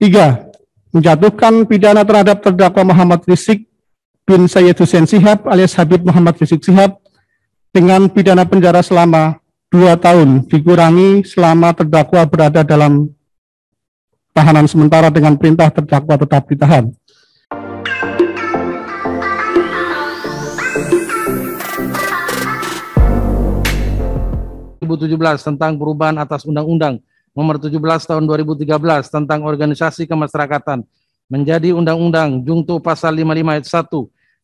Tiga, menjatuhkan pidana terhadap terdakwa Muhammad Rizik bin Sayyid Hussein Sihab alias Habib Muhammad Rizik Sihab dengan pidana penjara selama dua tahun dikurangi selama terdakwa berada dalam tahanan sementara dengan perintah terdakwa tetap ditahan. tentang perubahan atas undang-undang nomor 17 tahun 2013 tentang organisasi kemasyarakatan menjadi undang-undang jungto pasal 55 ayat 1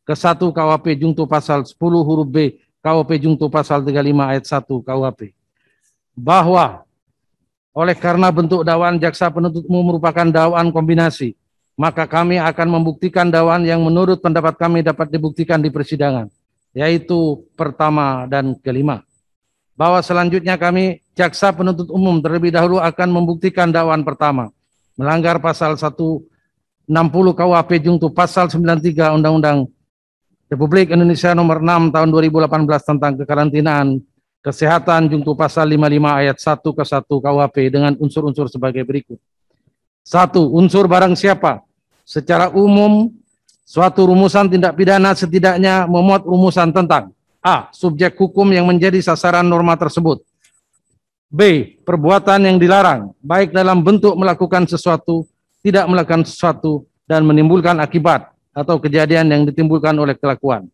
ke 1 KUHP jungto pasal 10 huruf B KUHP jungto pasal 35 ayat 1 KUHP bahwa oleh karena bentuk dakwaan jaksa penuntut umum merupakan dakwaan kombinasi maka kami akan membuktikan dakwaan yang menurut pendapat kami dapat dibuktikan di persidangan yaitu pertama dan kelima bahwa selanjutnya kami jaksa penuntut umum terlebih dahulu akan membuktikan dakwaan pertama melanggar pasal 160 KUHP jungto pasal 93 Undang-Undang Republik Indonesia nomor 6 tahun 2018 tentang kekarantinaan kesehatan jungto pasal 55 ayat 1 ke 1 KUHP dengan unsur-unsur sebagai berikut. Satu, unsur barang siapa? Secara umum, suatu rumusan tindak pidana setidaknya memuat rumusan tentang A. Subjek hukum yang menjadi sasaran norma tersebut B. Perbuatan yang dilarang, baik dalam bentuk melakukan sesuatu, tidak melakukan sesuatu, dan menimbulkan akibat atau kejadian yang ditimbulkan oleh kelakuan.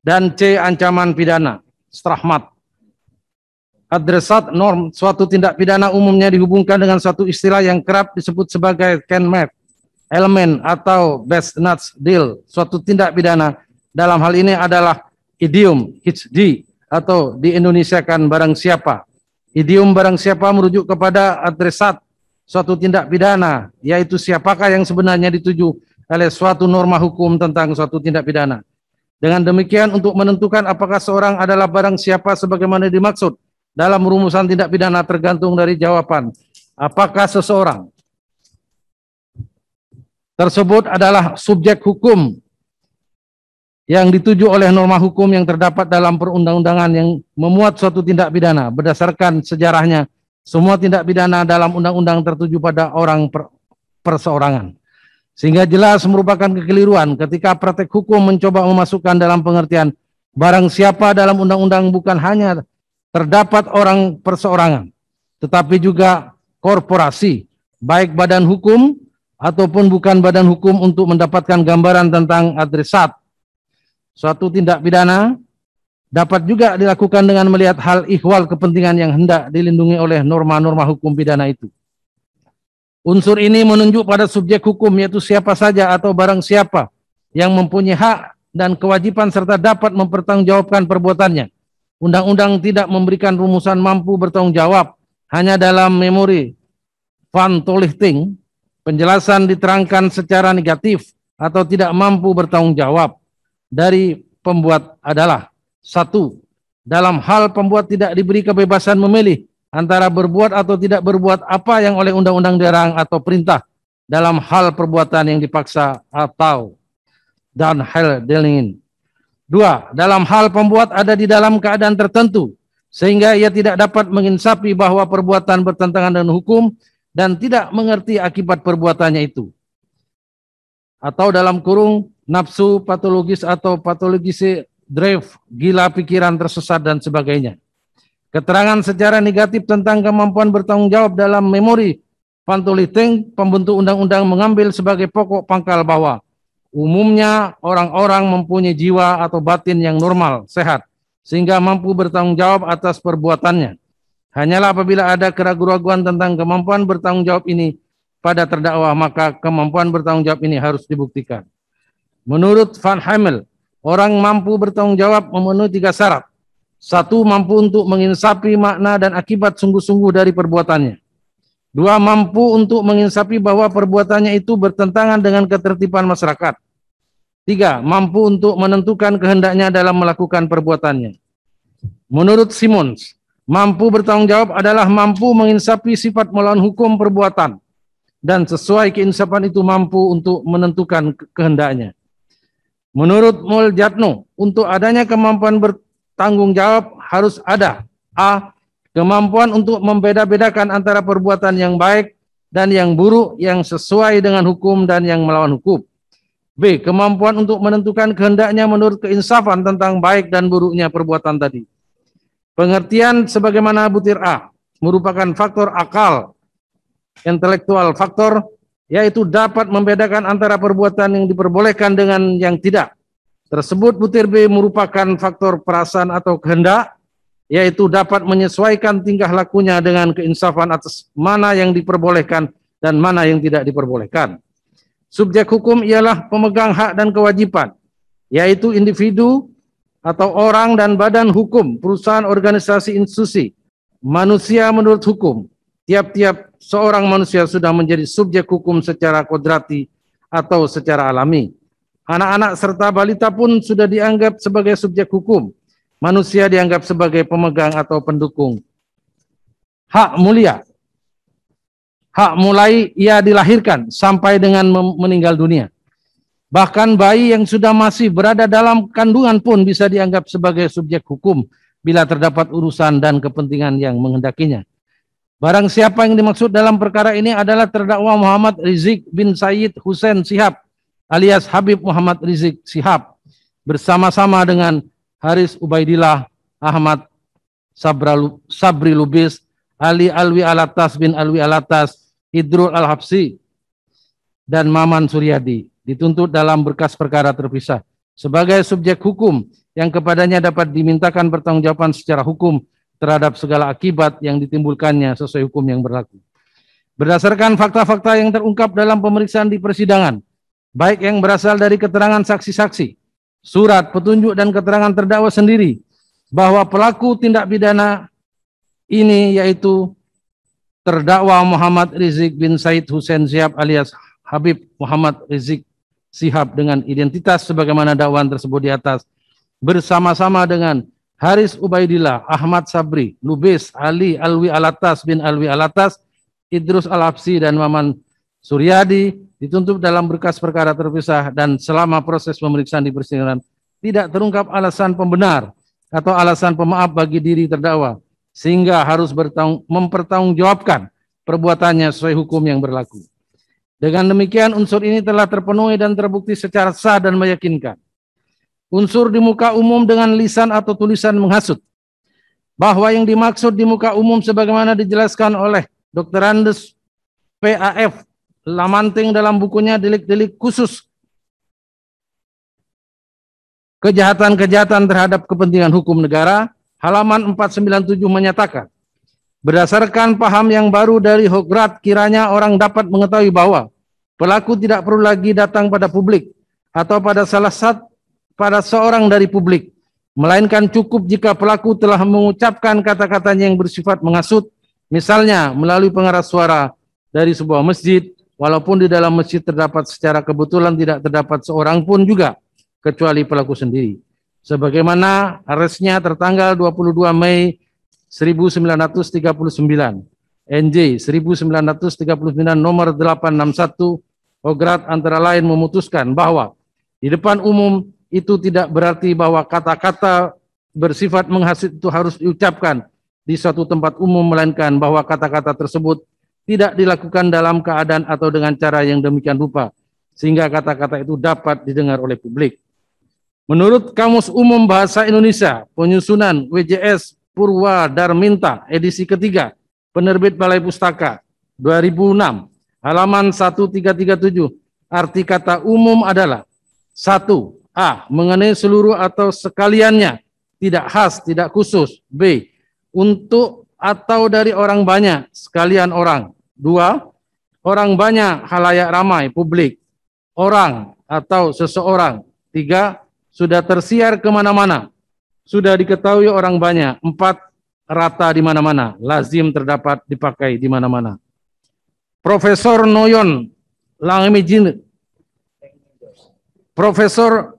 Dan C. Ancaman pidana, strahmat. Adresat norm, suatu tindak pidana umumnya dihubungkan dengan suatu istilah yang kerap disebut sebagai kenmet, elemen atau best nuts deal. Suatu tindak pidana dalam hal ini adalah idiom, HD, atau di Indonesia kan barang siapa, Idiom barang siapa merujuk kepada adresat suatu tindak pidana, yaitu siapakah yang sebenarnya dituju oleh suatu norma hukum tentang suatu tindak pidana. Dengan demikian untuk menentukan apakah seorang adalah barang siapa sebagaimana dimaksud dalam rumusan tindak pidana tergantung dari jawaban apakah seseorang tersebut adalah subjek hukum yang dituju oleh norma hukum yang terdapat dalam perundang-undangan yang memuat suatu tindak pidana berdasarkan sejarahnya semua tindak pidana dalam undang-undang tertuju pada orang per, perseorangan sehingga jelas merupakan kekeliruan ketika praktek hukum mencoba memasukkan dalam pengertian barang siapa dalam undang-undang bukan hanya terdapat orang perseorangan tetapi juga korporasi baik badan hukum ataupun bukan badan hukum untuk mendapatkan gambaran tentang adresat suatu tindak pidana dapat juga dilakukan dengan melihat hal ihwal kepentingan yang hendak dilindungi oleh norma-norma hukum pidana itu. Unsur ini menunjuk pada subjek hukum yaitu siapa saja atau barang siapa yang mempunyai hak dan kewajiban serta dapat mempertanggungjawabkan perbuatannya. Undang-undang tidak memberikan rumusan mampu bertanggung jawab hanya dalam memori van Tolichting penjelasan diterangkan secara negatif atau tidak mampu bertanggung jawab dari pembuat adalah satu dalam hal pembuat tidak diberi kebebasan memilih antara berbuat atau tidak berbuat apa yang oleh undang-undang dilarang atau perintah dalam hal perbuatan yang dipaksa atau dan hal dilingin. Dua, dalam hal pembuat ada di dalam keadaan tertentu sehingga ia tidak dapat menginsapi bahwa perbuatan bertentangan dengan hukum dan tidak mengerti akibat perbuatannya itu. Atau dalam kurung nafsu patologis atau patologis drive, gila pikiran tersesat dan sebagainya. Keterangan secara negatif tentang kemampuan bertanggung jawab dalam memori Pantoliting pembentuk undang-undang mengambil sebagai pokok pangkal bahwa Umumnya orang-orang mempunyai jiwa atau batin yang normal, sehat, sehingga mampu bertanggung jawab atas perbuatannya. Hanyalah apabila ada keraguan-keraguan tentang kemampuan bertanggung jawab ini pada terdakwa, maka kemampuan bertanggung jawab ini harus dibuktikan. Menurut Van Hamel, orang mampu bertanggung jawab memenuhi tiga syarat. Satu, mampu untuk menginsapi makna dan akibat sungguh-sungguh dari perbuatannya. Dua, mampu untuk menginsapi bahwa perbuatannya itu bertentangan dengan ketertiban masyarakat. Tiga, mampu untuk menentukan kehendaknya dalam melakukan perbuatannya. Menurut Simons, mampu bertanggung jawab adalah mampu menginsapi sifat melawan hukum perbuatan dan sesuai keinsapan itu mampu untuk menentukan kehendaknya. Menurut Mul Jatno, untuk adanya kemampuan bertanggung jawab harus ada A. Kemampuan untuk membeda-bedakan antara perbuatan yang baik dan yang buruk yang sesuai dengan hukum dan yang melawan hukum. B. Kemampuan untuk menentukan kehendaknya menurut keinsafan tentang baik dan buruknya perbuatan tadi. Pengertian sebagaimana butir A merupakan faktor akal, intelektual faktor yaitu dapat membedakan antara perbuatan yang diperbolehkan dengan yang tidak. Tersebut butir B merupakan faktor perasaan atau kehendak, yaitu dapat menyesuaikan tingkah lakunya dengan keinsafan atas mana yang diperbolehkan dan mana yang tidak diperbolehkan. Subjek hukum ialah pemegang hak dan kewajiban, yaitu individu atau orang dan badan hukum, perusahaan, organisasi, institusi, manusia menurut hukum, tiap-tiap seorang manusia sudah menjadi subjek hukum secara kodrati atau secara alami. Anak-anak serta balita pun sudah dianggap sebagai subjek hukum. Manusia dianggap sebagai pemegang atau pendukung. Hak mulia. Hak mulai ia dilahirkan sampai dengan meninggal dunia. Bahkan bayi yang sudah masih berada dalam kandungan pun bisa dianggap sebagai subjek hukum bila terdapat urusan dan kepentingan yang menghendakinya. Barang siapa yang dimaksud dalam perkara ini adalah terdakwa Muhammad Rizik bin Said Hussein Sihab alias Habib Muhammad Rizik Sihab bersama-sama dengan Haris Ubaidillah Ahmad Sabralu, Sabri Lubis Ali Alwi Alatas bin Alwi Alatas Idrul Al-Habsi dan Maman Suryadi dituntut dalam berkas perkara terpisah sebagai subjek hukum yang kepadanya dapat dimintakan pertanggungjawaban secara hukum terhadap segala akibat yang ditimbulkannya sesuai hukum yang berlaku. Berdasarkan fakta-fakta yang terungkap dalam pemeriksaan di persidangan, baik yang berasal dari keterangan saksi-saksi, surat, petunjuk, dan keterangan terdakwa sendiri, bahwa pelaku tindak pidana ini yaitu terdakwa Muhammad Rizik bin Said Hussein Sihab alias Habib Muhammad Rizik Sihab dengan identitas sebagaimana dakwaan tersebut di atas bersama-sama dengan Haris Ubaidillah, Ahmad Sabri, Lubis, Ali Alwi Alatas bin Alwi Alatas, Idrus Alapsi dan Maman Suryadi dituntut dalam berkas perkara terpisah dan selama proses pemeriksaan di persidangan tidak terungkap alasan pembenar atau alasan pemaaf bagi diri terdakwa sehingga harus mempertanggungjawabkan perbuatannya sesuai hukum yang berlaku. Dengan demikian unsur ini telah terpenuhi dan terbukti secara sah dan meyakinkan unsur di muka umum dengan lisan atau tulisan menghasut. Bahwa yang dimaksud di muka umum sebagaimana dijelaskan oleh Dr. Andes PAF Lamanting dalam bukunya delik-delik khusus kejahatan-kejahatan terhadap kepentingan hukum negara halaman 497 menyatakan berdasarkan paham yang baru dari Hograt kiranya orang dapat mengetahui bahwa pelaku tidak perlu lagi datang pada publik atau pada salah satu pada seorang dari publik, melainkan cukup jika pelaku telah mengucapkan kata-katanya yang bersifat mengasut, misalnya melalui pengeras suara dari sebuah masjid, walaupun di dalam masjid terdapat secara kebetulan tidak terdapat seorang pun juga, kecuali pelaku sendiri. Sebagaimana resnya tertanggal 22 Mei 1939, NJ 1939 nomor 861, Ograt antara lain memutuskan bahwa di depan umum itu tidak berarti bahwa kata-kata bersifat menghasut itu harus diucapkan di suatu tempat umum melainkan bahwa kata-kata tersebut tidak dilakukan dalam keadaan atau dengan cara yang demikian rupa sehingga kata-kata itu dapat didengar oleh publik. Menurut Kamus Umum Bahasa Indonesia, penyusunan WJS Purwa Darminta edisi ketiga, penerbit Balai Pustaka 2006, halaman 1337, arti kata umum adalah satu A. Mengenai seluruh atau sekaliannya. Tidak khas, tidak khusus. B. Untuk atau dari orang banyak, sekalian orang. Dua. Orang banyak, halayak ramai, publik. Orang atau seseorang. Tiga. Sudah tersiar kemana-mana. Sudah diketahui orang banyak. Empat. Rata di mana-mana. Lazim terdapat dipakai di mana-mana. Profesor Noyon Langemijin. Profesor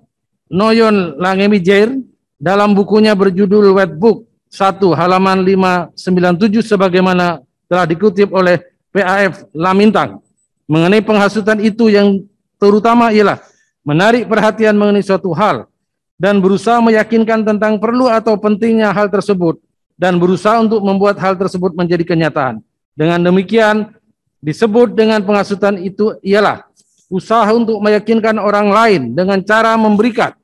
Noyon Langemijair dalam bukunya berjudul Wet Book 1 halaman 597 sebagaimana telah dikutip oleh PAF Lamintang mengenai penghasutan itu yang terutama ialah menarik perhatian mengenai suatu hal dan berusaha meyakinkan tentang perlu atau pentingnya hal tersebut dan berusaha untuk membuat hal tersebut menjadi kenyataan. Dengan demikian disebut dengan penghasutan itu ialah usaha untuk meyakinkan orang lain dengan cara memberikan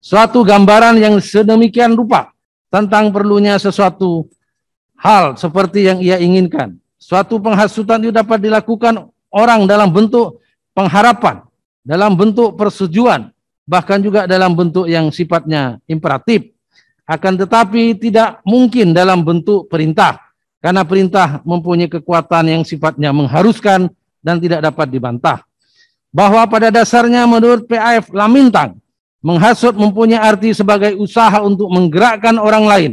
suatu gambaran yang sedemikian rupa tentang perlunya sesuatu hal seperti yang ia inginkan. Suatu penghasutan itu dapat dilakukan orang dalam bentuk pengharapan, dalam bentuk persetujuan, bahkan juga dalam bentuk yang sifatnya imperatif. Akan tetapi tidak mungkin dalam bentuk perintah, karena perintah mempunyai kekuatan yang sifatnya mengharuskan dan tidak dapat dibantah. Bahwa pada dasarnya menurut PAF Lamintang, Menghasut mempunyai arti sebagai usaha untuk menggerakkan orang lain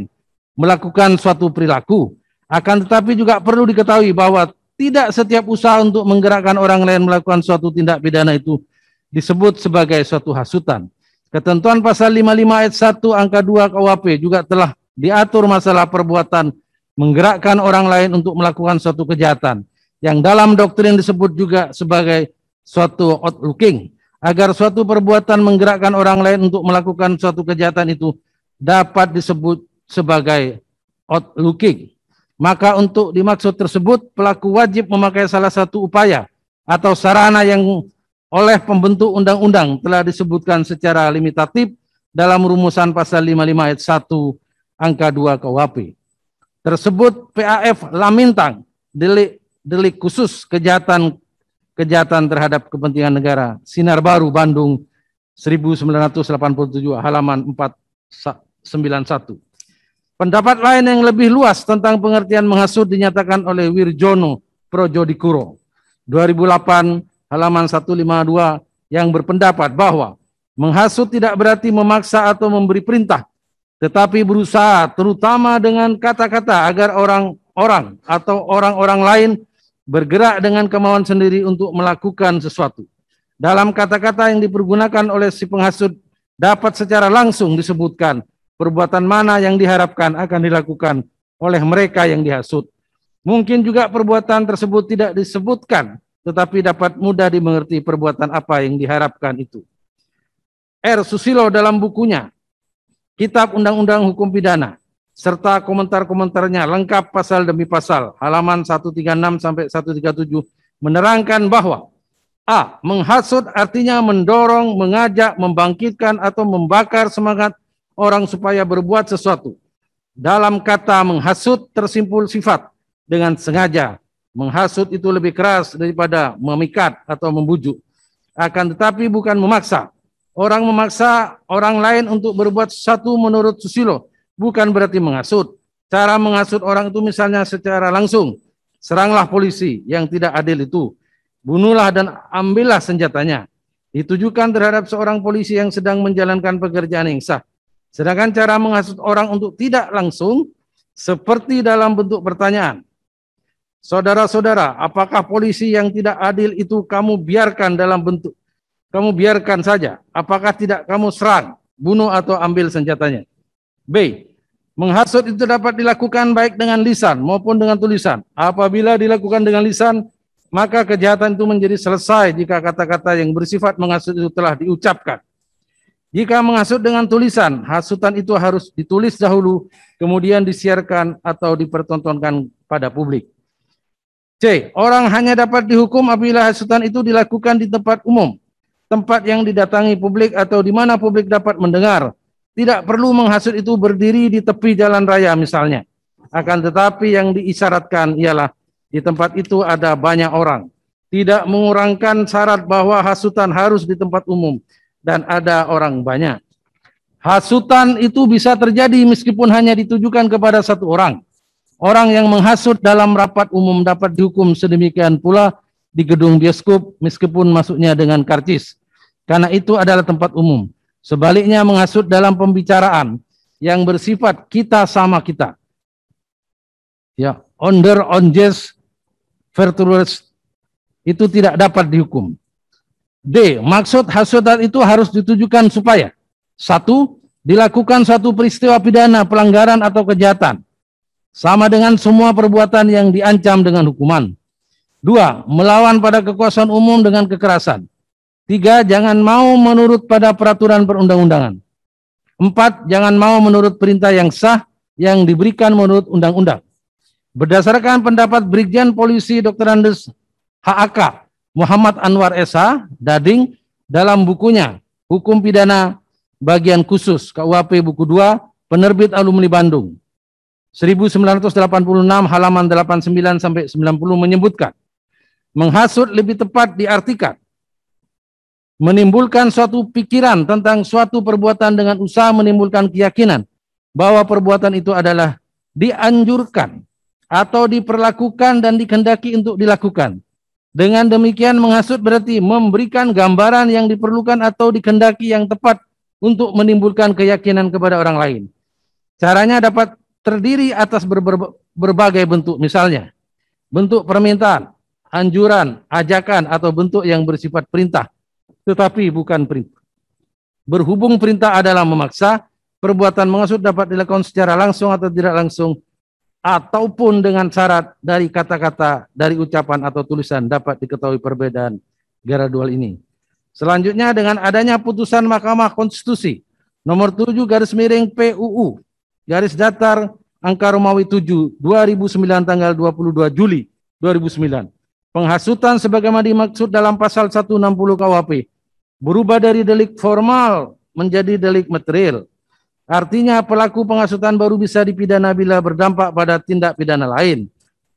melakukan suatu perilaku. Akan tetapi juga perlu diketahui bahwa tidak setiap usaha untuk menggerakkan orang lain melakukan suatu tindak pidana itu disebut sebagai suatu hasutan. Ketentuan pasal 55 ayat 1 angka 2 KUHP juga telah diatur masalah perbuatan menggerakkan orang lain untuk melakukan suatu kejahatan yang dalam doktrin disebut juga sebagai suatu outlooking agar suatu perbuatan menggerakkan orang lain untuk melakukan suatu kejahatan itu dapat disebut sebagai outlooking. Maka untuk dimaksud tersebut pelaku wajib memakai salah satu upaya atau sarana yang oleh pembentuk undang-undang telah disebutkan secara limitatif dalam rumusan pasal 55 ayat 1 angka 2 KUHP. Tersebut PAF Lamintang, delik delik khusus kejahatan kejahatan terhadap kepentingan negara. Sinar Baru, Bandung, 1987, halaman 491. Pendapat lain yang lebih luas tentang pengertian menghasut dinyatakan oleh Wirjono Projodikuro, 2008, halaman 152, yang berpendapat bahwa menghasut tidak berarti memaksa atau memberi perintah, tetapi berusaha terutama dengan kata-kata agar orang-orang atau orang-orang lain bergerak dengan kemauan sendiri untuk melakukan sesuatu. Dalam kata-kata yang dipergunakan oleh si penghasut dapat secara langsung disebutkan perbuatan mana yang diharapkan akan dilakukan oleh mereka yang dihasut. Mungkin juga perbuatan tersebut tidak disebutkan, tetapi dapat mudah dimengerti perbuatan apa yang diharapkan itu. R. Susilo dalam bukunya Kitab Undang-Undang Hukum Pidana serta komentar-komentarnya lengkap pasal demi pasal halaman 136 sampai 137 menerangkan bahwa A. Menghasut artinya mendorong, mengajak, membangkitkan atau membakar semangat orang supaya berbuat sesuatu. Dalam kata menghasut tersimpul sifat dengan sengaja. Menghasut itu lebih keras daripada memikat atau membujuk. Akan tetapi bukan memaksa. Orang memaksa orang lain untuk berbuat sesuatu menurut Susilo bukan berarti mengasut. Cara mengasut orang itu misalnya secara langsung, seranglah polisi yang tidak adil itu, bunuhlah dan ambillah senjatanya. Ditujukan terhadap seorang polisi yang sedang menjalankan pekerjaan yang sah. Sedangkan cara menghasut orang untuk tidak langsung seperti dalam bentuk pertanyaan. Saudara-saudara, apakah polisi yang tidak adil itu kamu biarkan dalam bentuk kamu biarkan saja? Apakah tidak kamu serang, bunuh atau ambil senjatanya? B. Menghasut itu dapat dilakukan baik dengan lisan maupun dengan tulisan. Apabila dilakukan dengan lisan, maka kejahatan itu menjadi selesai jika kata-kata yang bersifat menghasut itu telah diucapkan. Jika menghasut dengan tulisan, hasutan itu harus ditulis dahulu, kemudian disiarkan atau dipertontonkan pada publik. C. Orang hanya dapat dihukum apabila hasutan itu dilakukan di tempat umum, tempat yang didatangi publik atau di mana publik dapat mendengar, tidak perlu menghasut itu berdiri di tepi jalan raya misalnya. Akan tetapi yang diisyaratkan ialah di tempat itu ada banyak orang. Tidak mengurangkan syarat bahwa hasutan harus di tempat umum dan ada orang banyak. Hasutan itu bisa terjadi meskipun hanya ditujukan kepada satu orang. Orang yang menghasut dalam rapat umum dapat dihukum sedemikian pula di gedung bioskop meskipun masuknya dengan karcis. Karena itu adalah tempat umum. Sebaliknya menghasut dalam pembicaraan yang bersifat kita sama kita. Ya, on onjes virtuous itu tidak dapat dihukum. D. Maksud hasutan itu harus ditujukan supaya satu dilakukan satu peristiwa pidana pelanggaran atau kejahatan sama dengan semua perbuatan yang diancam dengan hukuman. Dua, melawan pada kekuasaan umum dengan kekerasan. Tiga, jangan mau menurut pada peraturan perundang-undangan. Empat, jangan mau menurut perintah yang sah yang diberikan menurut undang-undang. Berdasarkan pendapat Brigjen Polisi Dr. Andes HAK Muhammad Anwar Esa Dading dalam bukunya Hukum Pidana Bagian Khusus KUHP Buku 2 Penerbit Alumni Bandung 1986 halaman 89 sampai 90 menyebutkan menghasut lebih tepat diartikan menimbulkan suatu pikiran tentang suatu perbuatan dengan usaha menimbulkan keyakinan bahwa perbuatan itu adalah dianjurkan atau diperlakukan dan dikendaki untuk dilakukan. Dengan demikian menghasut berarti memberikan gambaran yang diperlukan atau dikendaki yang tepat untuk menimbulkan keyakinan kepada orang lain. Caranya dapat terdiri atas berbagai bentuk misalnya bentuk permintaan, anjuran, ajakan atau bentuk yang bersifat perintah tetapi bukan perintah. Berhubung perintah adalah memaksa, perbuatan mengasut dapat dilakukan secara langsung atau tidak langsung, ataupun dengan syarat dari kata-kata, dari ucapan atau tulisan dapat diketahui perbedaan gradual ini. Selanjutnya dengan adanya putusan Mahkamah Konstitusi nomor 7 garis miring PUU garis datar angka Romawi 7 2009 tanggal 22 Juli 2009. Penghasutan sebagaimana dimaksud dalam pasal 160 KUHP berubah dari delik formal menjadi delik material. Artinya pelaku penghasutan baru bisa dipidana bila berdampak pada tindak pidana lain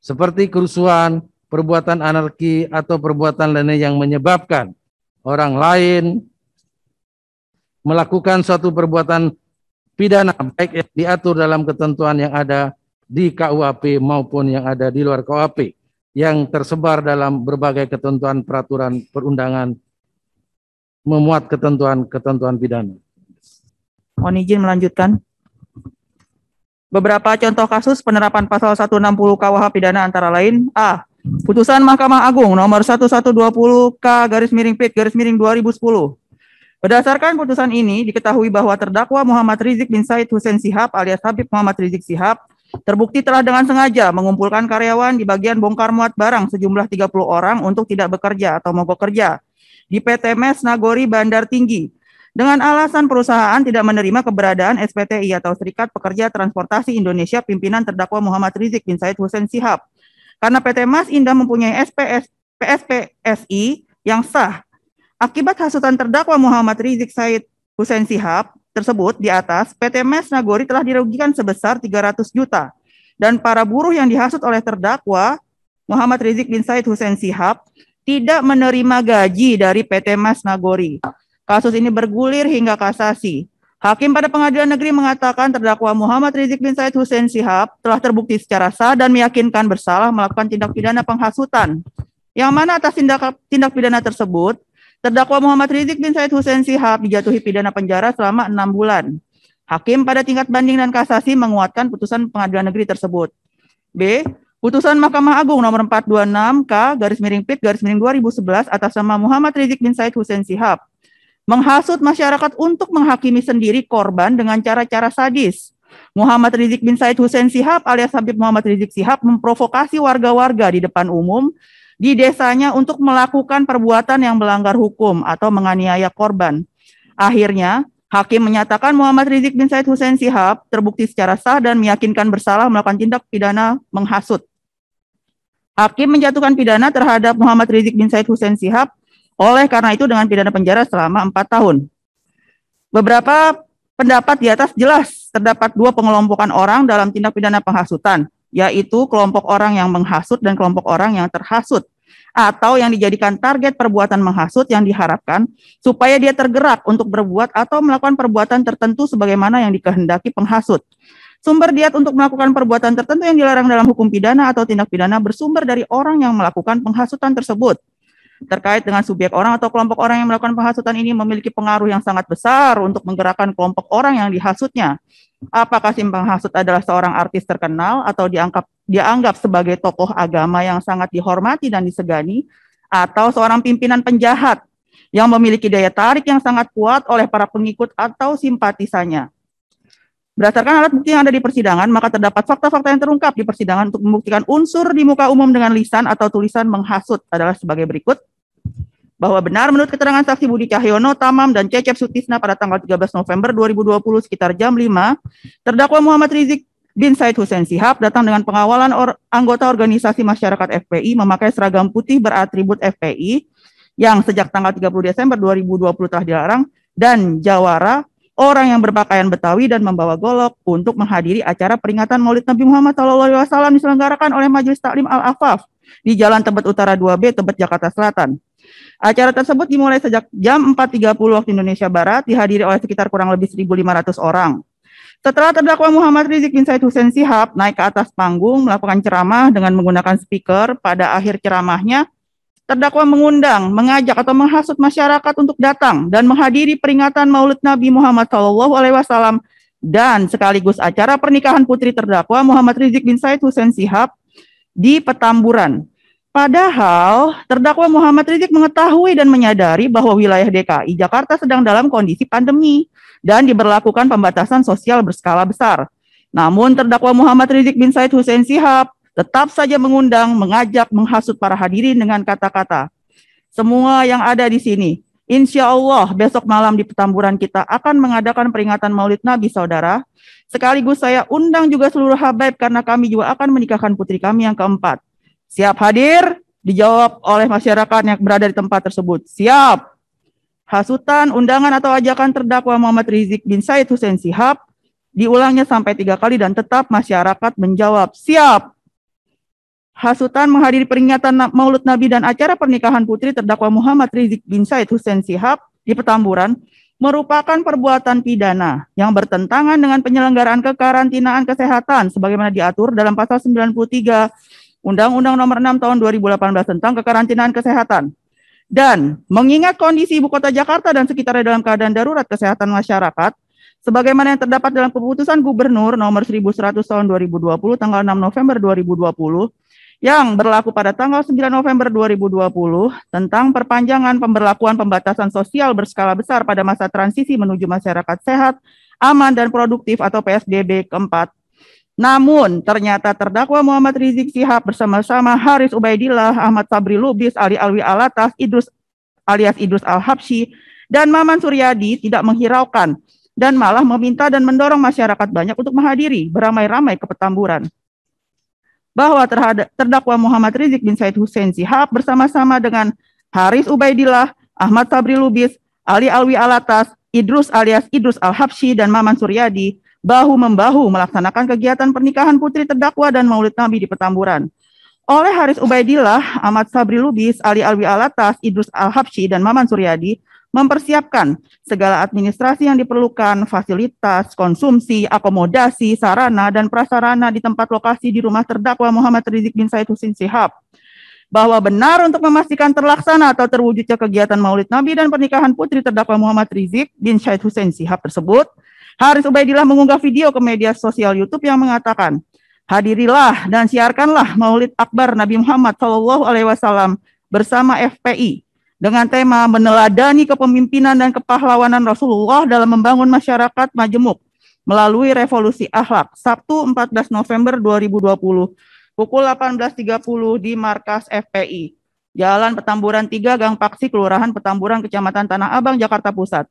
seperti kerusuhan, perbuatan anarki atau perbuatan lainnya yang menyebabkan orang lain melakukan suatu perbuatan pidana baik yang diatur dalam ketentuan yang ada di KUHP maupun yang ada di luar KUHP yang tersebar dalam berbagai ketentuan peraturan perundangan memuat ketentuan-ketentuan pidana. Mohon izin melanjutkan. Beberapa contoh kasus penerapan pasal 160 KUH pidana antara lain A. Putusan Mahkamah Agung nomor 1120K garis miring PIT garis miring 2010. Berdasarkan putusan ini diketahui bahwa terdakwa Muhammad Rizik bin Said Hussein Sihab alias Habib Muhammad Rizik Sihab terbukti telah dengan sengaja mengumpulkan karyawan di bagian bongkar muat barang sejumlah 30 orang untuk tidak bekerja atau mogok kerja di PT Mes Nagori Bandar Tinggi dengan alasan perusahaan tidak menerima keberadaan SPTI atau Serikat Pekerja Transportasi Indonesia pimpinan terdakwa Muhammad Rizik bin Said Hussein Sihab. Karena PT Mas Indah mempunyai SPS, PSPSI yang sah. Akibat hasutan terdakwa Muhammad Rizik Said Hussein Sihab tersebut di atas, PT Mes Nagori telah dirugikan sebesar 300 juta. Dan para buruh yang dihasut oleh terdakwa Muhammad Rizik bin Said Hussein Sihab tidak menerima gaji dari PT Mas Nagori. Kasus ini bergulir hingga kasasi. Hakim pada pengadilan negeri mengatakan terdakwa Muhammad Rizik bin Said Hussein Sihab telah terbukti secara sah dan meyakinkan bersalah melakukan tindak pidana penghasutan. Yang mana atas tindak, tindak pidana tersebut, terdakwa Muhammad Rizik bin Said Hussein Sihab dijatuhi pidana penjara selama enam bulan. Hakim pada tingkat banding dan kasasi menguatkan putusan pengadilan negeri tersebut. B. Putusan Mahkamah Agung nomor 426 K garis miring PIT garis miring 2011 atas nama Muhammad Rizik bin Said Hussein Sihab menghasut masyarakat untuk menghakimi sendiri korban dengan cara-cara sadis. Muhammad Rizik bin Said Hussein Sihab alias Habib Muhammad Rizik Sihab memprovokasi warga-warga di depan umum di desanya untuk melakukan perbuatan yang melanggar hukum atau menganiaya korban. Akhirnya, Hakim menyatakan Muhammad Rizik bin Said Hussein Sihab terbukti secara sah dan meyakinkan bersalah melakukan tindak pidana menghasut. Hakim menjatuhkan pidana terhadap Muhammad Rizik bin Said Hussein Sihab oleh karena itu dengan pidana penjara selama empat tahun. Beberapa pendapat di atas jelas terdapat dua pengelompokan orang dalam tindak pidana penghasutan, yaitu kelompok orang yang menghasut dan kelompok orang yang terhasut atau yang dijadikan target perbuatan menghasut yang diharapkan supaya dia tergerak untuk berbuat atau melakukan perbuatan tertentu sebagaimana yang dikehendaki penghasut. Sumber diat untuk melakukan perbuatan tertentu yang dilarang dalam hukum pidana atau tindak pidana bersumber dari orang yang melakukan penghasutan tersebut. Terkait dengan subjek orang atau kelompok orang yang melakukan penghasutan ini memiliki pengaruh yang sangat besar untuk menggerakkan kelompok orang yang dihasutnya. Apakah si penghasut adalah seorang artis terkenal atau dianggap dianggap sebagai tokoh agama yang sangat dihormati dan disegani atau seorang pimpinan penjahat yang memiliki daya tarik yang sangat kuat oleh para pengikut atau simpatisannya Berdasarkan alat bukti yang ada di persidangan, maka terdapat fakta-fakta yang terungkap di persidangan untuk membuktikan unsur di muka umum dengan lisan atau tulisan menghasut adalah sebagai berikut. Bahwa benar menurut keterangan saksi Budi Cahyono, Tamam, dan Cecep Sutisna pada tanggal 13 November 2020 sekitar jam 5, terdakwa Muhammad Rizik bin Said Hussein Sihab datang dengan pengawalan or anggota organisasi masyarakat FPI memakai seragam putih beratribut FPI yang sejak tanggal 30 Desember 2020 telah dilarang dan jawara orang yang berpakaian Betawi dan membawa golok untuk menghadiri acara peringatan Maulid Nabi Muhammad SAW diselenggarakan oleh Majelis Taklim Al-Afaf di Jalan Tebet Utara 2B, Tebet, Jakarta Selatan. Acara tersebut dimulai sejak jam 4.30 waktu Indonesia Barat, dihadiri oleh sekitar kurang lebih 1.500 orang. Setelah terdakwa Muhammad Rizik bin Said Husain Sihab naik ke atas panggung melakukan ceramah dengan menggunakan speaker, pada akhir ceramahnya terdakwa mengundang, mengajak atau menghasut masyarakat untuk datang dan menghadiri peringatan Maulid Nabi Muhammad Shallallahu alaihi wasallam dan sekaligus acara pernikahan putri terdakwa Muhammad Rizik bin Said Husain Sihab di Petamburan. Padahal terdakwa Muhammad Rizik mengetahui dan menyadari bahwa wilayah DKI Jakarta sedang dalam kondisi pandemi dan diberlakukan pembatasan sosial berskala besar. Namun terdakwa Muhammad Rizik bin Said Husain Sihab tetap saja mengundang, mengajak, menghasut para hadirin dengan kata-kata. Semua yang ada di sini, insya Allah besok malam di Petamburan kita akan mengadakan peringatan maulid Nabi Saudara. Sekaligus saya undang juga seluruh habaib karena kami juga akan menikahkan putri kami yang keempat. Siap hadir? Dijawab oleh masyarakat yang berada di tempat tersebut. Siap. Hasutan, undangan atau ajakan terdakwa Muhammad Rizik bin Said Hussein Sihab diulangnya sampai tiga kali dan tetap masyarakat menjawab siap Hasutan menghadiri peringatan Maulud Nabi dan acara pernikahan putri terdakwa Muhammad Rizik bin Said Hussein Sihab di Petamburan merupakan perbuatan pidana yang bertentangan dengan penyelenggaraan kekarantinaan kesehatan sebagaimana diatur dalam pasal 93 Undang-Undang Nomor 6 Tahun 2018 tentang kekarantinaan kesehatan. Dan mengingat kondisi ibu kota Jakarta dan sekitarnya dalam keadaan darurat kesehatan masyarakat, sebagaimana yang terdapat dalam keputusan Gubernur nomor 1100 tahun 2020 tanggal 6 November 2020 yang berlaku pada tanggal 9 November 2020 tentang perpanjangan pemberlakuan pembatasan sosial berskala besar pada masa transisi menuju masyarakat sehat, aman, dan produktif atau PSBB keempat. Namun, ternyata terdakwa Muhammad Rizik Sihab bersama-sama Haris Ubaidillah, Ahmad Sabri Lubis, Ali Alwi Alatas, Idrus alias Idrus Al-Habsyi, dan Maman Suryadi tidak menghiraukan dan malah meminta dan mendorong masyarakat banyak untuk menghadiri beramai-ramai ke Petamburan bahwa terhadap terdakwa Muhammad Rizik bin Said Hussein Zihab bersama-sama dengan Haris Ubaidillah, Ahmad Sabri Lubis, Ali Alwi Alatas, Idrus alias Idrus Al-Habsyi dan Maman Suryadi bahu-membahu melaksanakan kegiatan pernikahan putri terdakwa dan maulid Nabi di Petamburan. Oleh Haris Ubaidillah, Ahmad Sabri Lubis, Ali Alwi Alatas, Idrus Al-Habsyi, dan Maman Suryadi, mempersiapkan segala administrasi yang diperlukan, fasilitas, konsumsi, akomodasi, sarana, dan prasarana di tempat lokasi di rumah terdakwa Muhammad Rizik bin Said Husin Sihab. Bahwa benar untuk memastikan terlaksana atau terwujudnya kegiatan maulid Nabi dan pernikahan putri terdakwa Muhammad Rizik bin Said Husin Sihab tersebut, Haris Ubaidillah mengunggah video ke media sosial YouTube yang mengatakan, Hadirilah dan siarkanlah maulid akbar Nabi Muhammad SAW bersama FPI dengan tema meneladani kepemimpinan dan kepahlawanan Rasulullah dalam membangun masyarakat majemuk melalui revolusi akhlak Sabtu 14 November 2020 pukul 18.30 di markas FPI Jalan Petamburan 3 Gang Paksi Kelurahan Petamburan Kecamatan Tanah Abang Jakarta Pusat.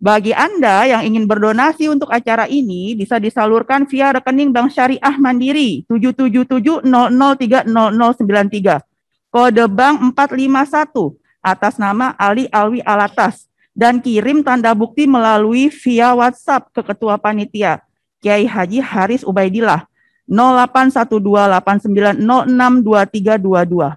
Bagi Anda yang ingin berdonasi untuk acara ini bisa disalurkan via rekening Bank Syariah Mandiri 7770030093 kode bank 451 atas nama Ali Alwi Alatas dan kirim tanda bukti melalui via WhatsApp ke Ketua Panitia Kiai Haji Haris Ubaidillah 081289062322.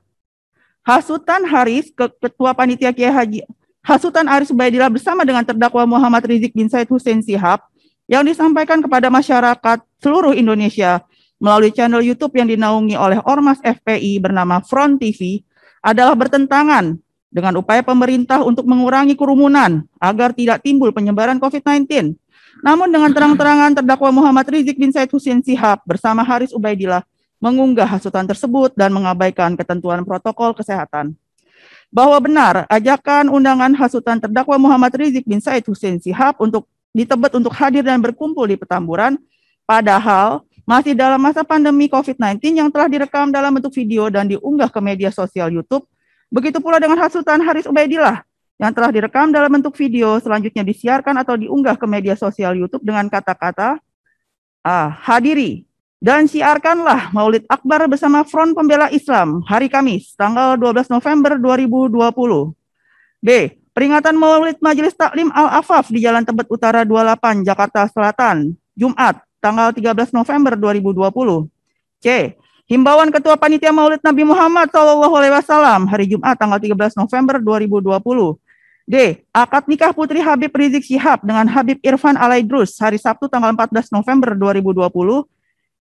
Hasutan Haris ke Ketua Panitia Kiai Haji Hasutan Haris Ubaidillah bersama dengan terdakwa Muhammad Rizik bin Said Hussein Sihab yang disampaikan kepada masyarakat seluruh Indonesia melalui channel YouTube yang dinaungi oleh Ormas FPI bernama Front TV adalah bertentangan dengan upaya pemerintah untuk mengurangi kerumunan agar tidak timbul penyebaran COVID-19. Namun dengan terang-terangan terdakwa Muhammad Rizik bin Said Hussein Sihab bersama Haris Ubaidillah mengunggah hasutan tersebut dan mengabaikan ketentuan protokol kesehatan. Bahwa benar ajakan undangan hasutan terdakwa Muhammad Rizik bin Said Hussein Sihab untuk ditebet untuk hadir dan berkumpul di Petamburan, padahal masih dalam masa pandemi COVID-19 yang telah direkam dalam bentuk video dan diunggah ke media sosial YouTube Begitu pula dengan hasutan Haris Ubaidillah yang telah direkam dalam bentuk video selanjutnya disiarkan atau diunggah ke media sosial YouTube dengan kata-kata ah, hadiri dan siarkanlah Maulid Akbar bersama Front Pembela Islam hari Kamis tanggal 12 November 2020. B. Peringatan Maulid Majelis Taklim Al-Afaf di Jalan Tebet Utara 28 Jakarta Selatan Jumat tanggal 13 November 2020. C. Himbauan Ketua Panitia Maulid Nabi Muhammad Shallallahu Alaihi Wasallam hari Jumat tanggal 13 November 2020. D. Akad nikah Putri Habib Rizik Syihab dengan Habib Irfan Alaidrus hari Sabtu tanggal 14 November 2020.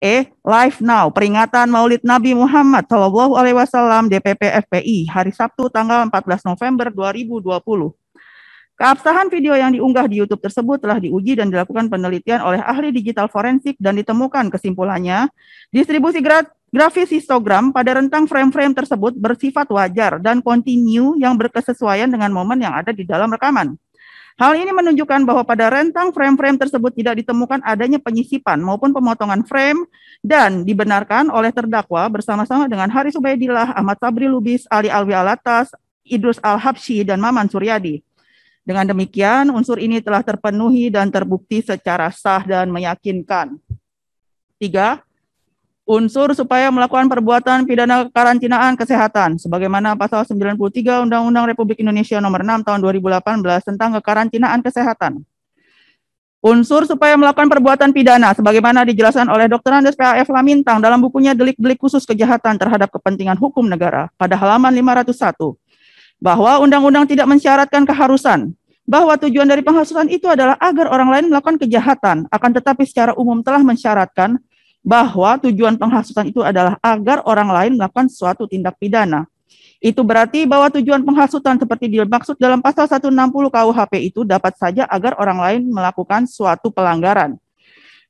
E. Live Now peringatan Maulid Nabi Muhammad Shallallahu Alaihi Wasallam DPP FPI hari Sabtu tanggal 14 November 2020. Keabsahan video yang diunggah di YouTube tersebut telah diuji dan dilakukan penelitian oleh ahli digital forensik dan ditemukan kesimpulannya distribusi gratis Grafis histogram pada rentang frame-frame tersebut bersifat wajar dan kontinu yang berkesesuaian dengan momen yang ada di dalam rekaman. Hal ini menunjukkan bahwa pada rentang frame-frame tersebut tidak ditemukan adanya penyisipan maupun pemotongan frame dan dibenarkan oleh terdakwa bersama-sama dengan Haris Ubaidillah, Ahmad Sabri Lubis, Ali Alwi Alatas, Idrus Al-Habsyi, dan Maman Suryadi. Dengan demikian, unsur ini telah terpenuhi dan terbukti secara sah dan meyakinkan. Tiga, unsur supaya melakukan perbuatan pidana karantinaan kesehatan sebagaimana pasal 93 Undang-Undang Republik Indonesia nomor 6 tahun 2018 tentang kekarantinaan kesehatan. Unsur supaya melakukan perbuatan pidana sebagaimana dijelaskan oleh Dr. Andes PAF Lamintang dalam bukunya Delik-delik khusus kejahatan terhadap kepentingan hukum negara pada halaman 501 bahwa undang-undang tidak mensyaratkan keharusan bahwa tujuan dari penghasutan itu adalah agar orang lain melakukan kejahatan, akan tetapi secara umum telah mensyaratkan bahwa tujuan penghasutan itu adalah agar orang lain melakukan suatu tindak pidana. Itu berarti bahwa tujuan penghasutan seperti dimaksud dalam pasal 160 KUHP itu dapat saja agar orang lain melakukan suatu pelanggaran.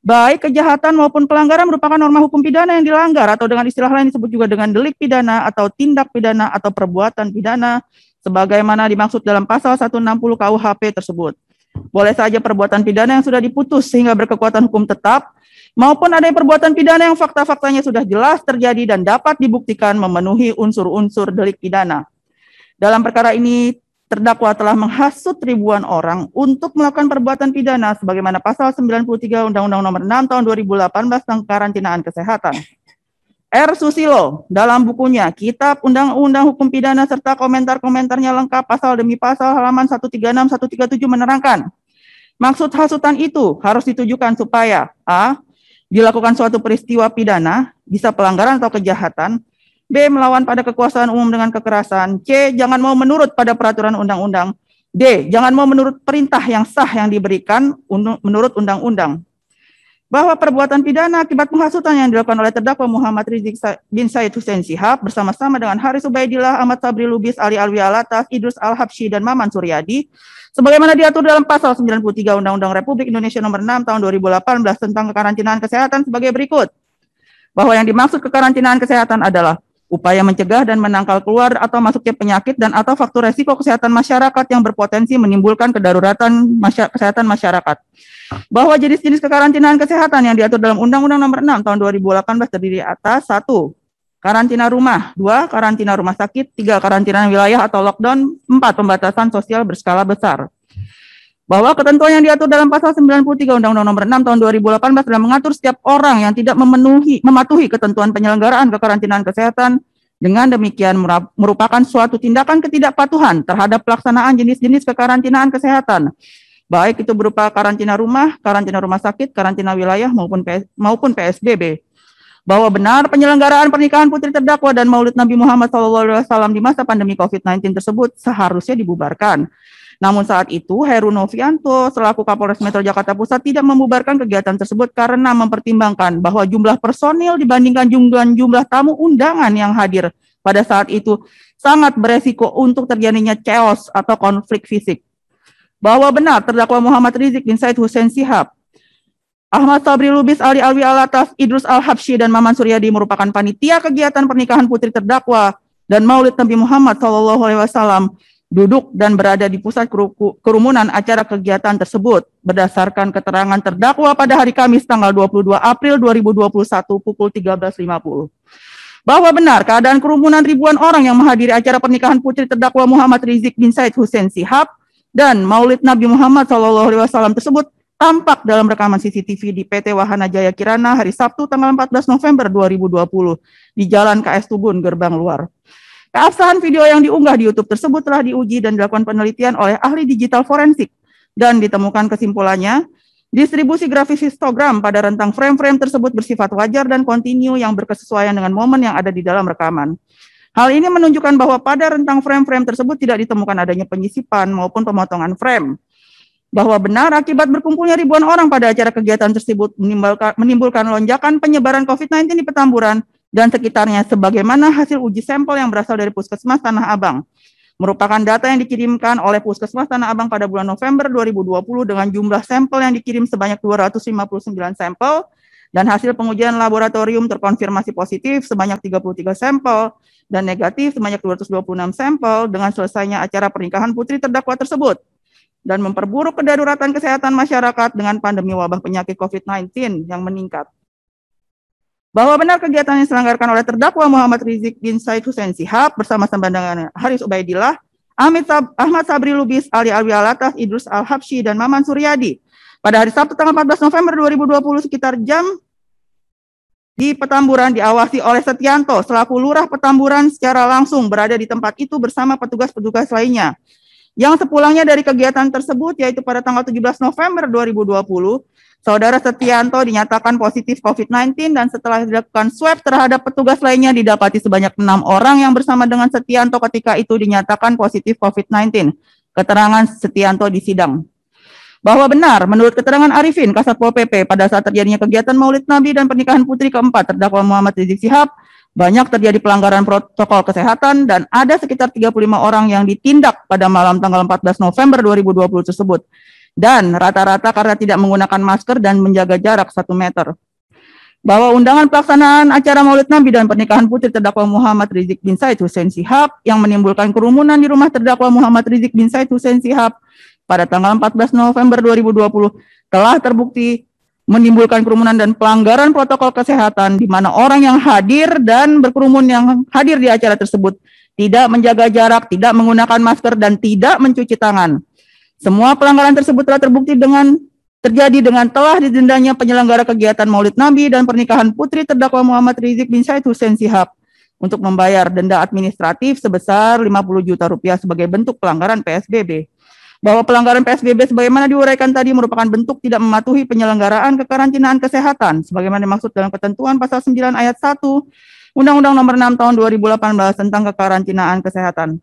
Baik kejahatan maupun pelanggaran merupakan norma hukum pidana yang dilanggar atau dengan istilah lain disebut juga dengan delik pidana atau tindak pidana atau perbuatan pidana sebagaimana dimaksud dalam pasal 160 KUHP tersebut boleh saja perbuatan pidana yang sudah diputus sehingga berkekuatan hukum tetap, maupun adanya perbuatan pidana yang fakta-faktanya sudah jelas terjadi dan dapat dibuktikan memenuhi unsur-unsur delik pidana. Dalam perkara ini, terdakwa telah menghasut ribuan orang untuk melakukan perbuatan pidana sebagaimana pasal 93 Undang-Undang Nomor 6 Tahun 2018 tentang karantinaan kesehatan. R. Susilo dalam bukunya Kitab Undang-Undang Hukum Pidana serta komentar-komentarnya lengkap pasal demi pasal halaman 136 137 menerangkan maksud hasutan itu harus ditujukan supaya A. dilakukan suatu peristiwa pidana bisa pelanggaran atau kejahatan B. melawan pada kekuasaan umum dengan kekerasan C. jangan mau menurut pada peraturan undang-undang D. jangan mau menurut perintah yang sah yang diberikan menurut undang-undang bahwa perbuatan pidana akibat penghasutan yang dilakukan oleh terdakwa Muhammad Rizik bin Said Hussein Sihab bersama-sama dengan Haris Ubaidillah, Ahmad Sabri Lubis, Ali Alwi Alatas, Idrus Al-Habsyi, dan Maman Suryadi, sebagaimana diatur dalam pasal 93 Undang-Undang Republik Indonesia nomor 6 tahun 2018 tentang kekarantinaan kesehatan sebagai berikut. Bahwa yang dimaksud kekarantinaan kesehatan adalah upaya mencegah dan menangkal keluar atau masuknya penyakit dan atau faktor resiko kesehatan masyarakat yang berpotensi menimbulkan kedaruratan masy kesehatan masyarakat. Bahwa jenis-jenis kekarantinaan kesehatan yang diatur dalam Undang-Undang Nomor 6 Tahun 2018 terdiri atas satu karantina rumah, dua karantina rumah sakit, tiga karantina wilayah atau lockdown, empat pembatasan sosial berskala besar bahwa ketentuan yang diatur dalam pasal 93 Undang-Undang Nomor 6 Tahun 2018 telah mengatur setiap orang yang tidak memenuhi mematuhi ketentuan penyelenggaraan kekarantinaan kesehatan dengan demikian merupakan suatu tindakan ketidakpatuhan terhadap pelaksanaan jenis-jenis kekarantinaan kesehatan baik itu berupa karantina rumah, karantina rumah sakit, karantina wilayah maupun PS, maupun PSBB. Bahwa benar penyelenggaraan pernikahan putri terdakwa dan Maulid Nabi Muhammad SAW di masa pandemi COVID-19 tersebut seharusnya dibubarkan namun saat itu Heru Novianto selaku Kapolres Metro Jakarta Pusat tidak membubarkan kegiatan tersebut karena mempertimbangkan bahwa jumlah personil dibandingkan jumlah jumlah tamu undangan yang hadir pada saat itu sangat beresiko untuk terjadinya chaos atau konflik fisik. Bahwa benar terdakwa Muhammad Rizik bin Said Hussein Sihab Ahmad Sabri Lubis, Ali Alwi Alataf, Idrus Al-Habsyi, dan Maman Suryadi merupakan panitia kegiatan pernikahan putri terdakwa dan maulid Nabi Muhammad SAW duduk dan berada di pusat kerumunan acara kegiatan tersebut. Berdasarkan keterangan terdakwa pada hari Kamis tanggal 22 April 2021 pukul 13.50. Bahwa benar keadaan kerumunan ribuan orang yang menghadiri acara pernikahan putri terdakwa Muhammad Rizik bin Said Hussein Sihab dan Maulid Nabi Muhammad SAW tersebut tampak dalam rekaman CCTV di PT Wahana Jaya Kirana hari Sabtu tanggal 14 November 2020 di Jalan KS Tubun, Gerbang Luar. Keabsahan video yang diunggah di YouTube tersebut telah diuji dan dilakukan penelitian oleh ahli digital forensik dan ditemukan kesimpulannya distribusi grafis histogram pada rentang frame-frame tersebut bersifat wajar dan kontinu yang berkesesuaian dengan momen yang ada di dalam rekaman. Hal ini menunjukkan bahwa pada rentang frame-frame tersebut tidak ditemukan adanya penyisipan maupun pemotongan frame bahwa benar akibat berkumpulnya ribuan orang pada acara kegiatan tersebut menimbulkan, lonjakan penyebaran COVID-19 di Petamburan dan sekitarnya sebagaimana hasil uji sampel yang berasal dari Puskesmas Tanah Abang merupakan data yang dikirimkan oleh Puskesmas Tanah Abang pada bulan November 2020 dengan jumlah sampel yang dikirim sebanyak 259 sampel dan hasil pengujian laboratorium terkonfirmasi positif sebanyak 33 sampel dan negatif sebanyak 226 sampel dengan selesainya acara pernikahan putri terdakwa tersebut dan memperburuk kedaruratan kesehatan masyarakat dengan pandemi wabah penyakit COVID-19 yang meningkat bahwa benar kegiatan yang diselenggarakan oleh terdakwa Muhammad Rizik bin Said Hussein Sihab bersama-sama dengan Haris Ubaidillah, Ahmad, Ahmad Sabri Lubis, Ali Alwi Alatas, Idrus Al-Habsyi, dan Maman Suryadi pada hari Sabtu tanggal 14 November 2020 sekitar jam di Petamburan diawasi oleh Setianto selaku lurah Petamburan secara langsung berada di tempat itu bersama petugas-petugas lainnya. Yang sepulangnya dari kegiatan tersebut yaitu pada tanggal 17 November 2020 Saudara Setianto dinyatakan positif COVID-19 dan setelah dilakukan swab terhadap petugas lainnya didapati sebanyak enam orang yang bersama dengan Setianto ketika itu dinyatakan positif COVID-19. Keterangan Setianto di sidang bahwa benar menurut keterangan Arifin Kasat Pol PP pada saat terjadinya kegiatan Maulid Nabi dan pernikahan putri keempat terdakwa Muhammad Rizik Sihab banyak terjadi pelanggaran protokol kesehatan dan ada sekitar 35 orang yang ditindak pada malam tanggal 14 November 2020 tersebut dan rata-rata karena tidak menggunakan masker dan menjaga jarak 1 meter. Bahwa undangan pelaksanaan acara maulid Nabi dan pernikahan putri terdakwa Muhammad Rizik bin Said Hussein Sihab yang menimbulkan kerumunan di rumah terdakwa Muhammad Rizik bin Said Hussein Sihab pada tanggal 14 November 2020 telah terbukti menimbulkan kerumunan dan pelanggaran protokol kesehatan di mana orang yang hadir dan berkerumun yang hadir di acara tersebut tidak menjaga jarak, tidak menggunakan masker dan tidak mencuci tangan. Semua pelanggaran tersebut telah terbukti dengan terjadi dengan telah didendanya penyelenggara kegiatan Maulid Nabi dan pernikahan putri terdakwa Muhammad Rizik bin Syed Hussein Sihab untuk membayar denda administratif sebesar 50 juta rupiah sebagai bentuk pelanggaran PSBB. Bahwa pelanggaran PSBB sebagaimana diuraikan tadi merupakan bentuk tidak mematuhi penyelenggaraan kekarantinaan kesehatan sebagaimana dimaksud dalam ketentuan pasal 9 ayat 1 Undang-Undang nomor 6 tahun 2018 tentang kekarantinaan kesehatan.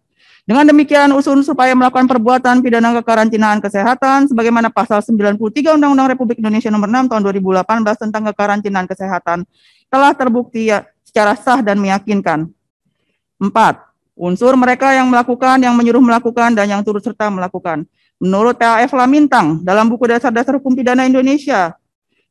Dengan demikian, unsur-unsur upaya melakukan perbuatan pidana kekarantinaan kesehatan sebagaimana pasal 93 Undang-Undang Republik Indonesia nomor 6 tahun 2018 tentang kekarantinaan kesehatan telah terbukti ya, secara sah dan meyakinkan. 4. Unsur mereka yang melakukan, yang menyuruh melakukan, dan yang turut serta melakukan. Menurut TAF Lamintang, dalam buku Dasar-Dasar Hukum Pidana Indonesia,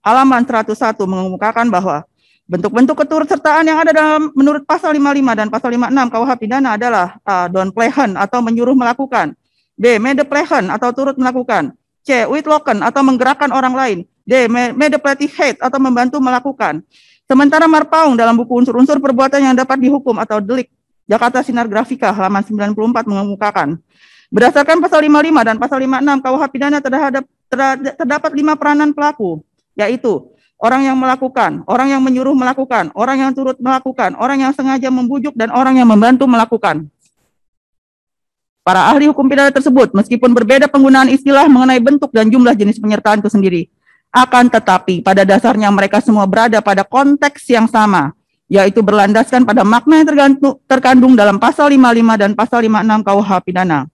halaman 101 mengemukakan bahwa Bentuk-bentuk keturutsertaan yang ada dalam menurut pasal 55 dan pasal 56 KUH pidana adalah A. Uh, don plehen atau menyuruh melakukan. B. Mede plehen atau turut melakukan. C. Witlocken atau menggerakkan orang lain. D. Mede hate atau membantu melakukan. Sementara marpaung dalam buku unsur-unsur perbuatan yang dapat dihukum atau delik Jakarta Sinar Grafika halaman 94 mengemukakan. Berdasarkan pasal 55 dan pasal 56 KUH pidana terhadap terdapat lima peranan pelaku, yaitu orang yang melakukan, orang yang menyuruh melakukan, orang yang turut melakukan, orang yang sengaja membujuk, dan orang yang membantu melakukan. Para ahli hukum pidana tersebut, meskipun berbeda penggunaan istilah mengenai bentuk dan jumlah jenis penyertaan itu sendiri, akan tetapi pada dasarnya mereka semua berada pada konteks yang sama, yaitu berlandaskan pada makna yang tergantung, terkandung dalam pasal 55 dan pasal 56 KUH pidana.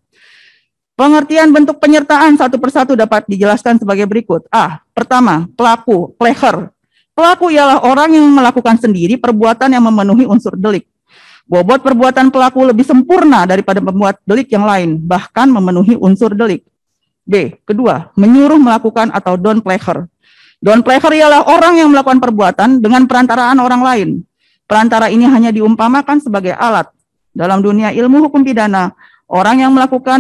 Pengertian bentuk penyertaan satu persatu dapat dijelaskan sebagai berikut. A. Pertama, pelaku, pleher. Pelaku ialah orang yang melakukan sendiri perbuatan yang memenuhi unsur delik. Bobot perbuatan pelaku lebih sempurna daripada pembuat delik yang lain, bahkan memenuhi unsur delik. B. Kedua, menyuruh melakukan atau don pleher. Don pleher ialah orang yang melakukan perbuatan dengan perantaraan orang lain. Perantara ini hanya diumpamakan sebagai alat. Dalam dunia ilmu hukum pidana, Orang yang melakukan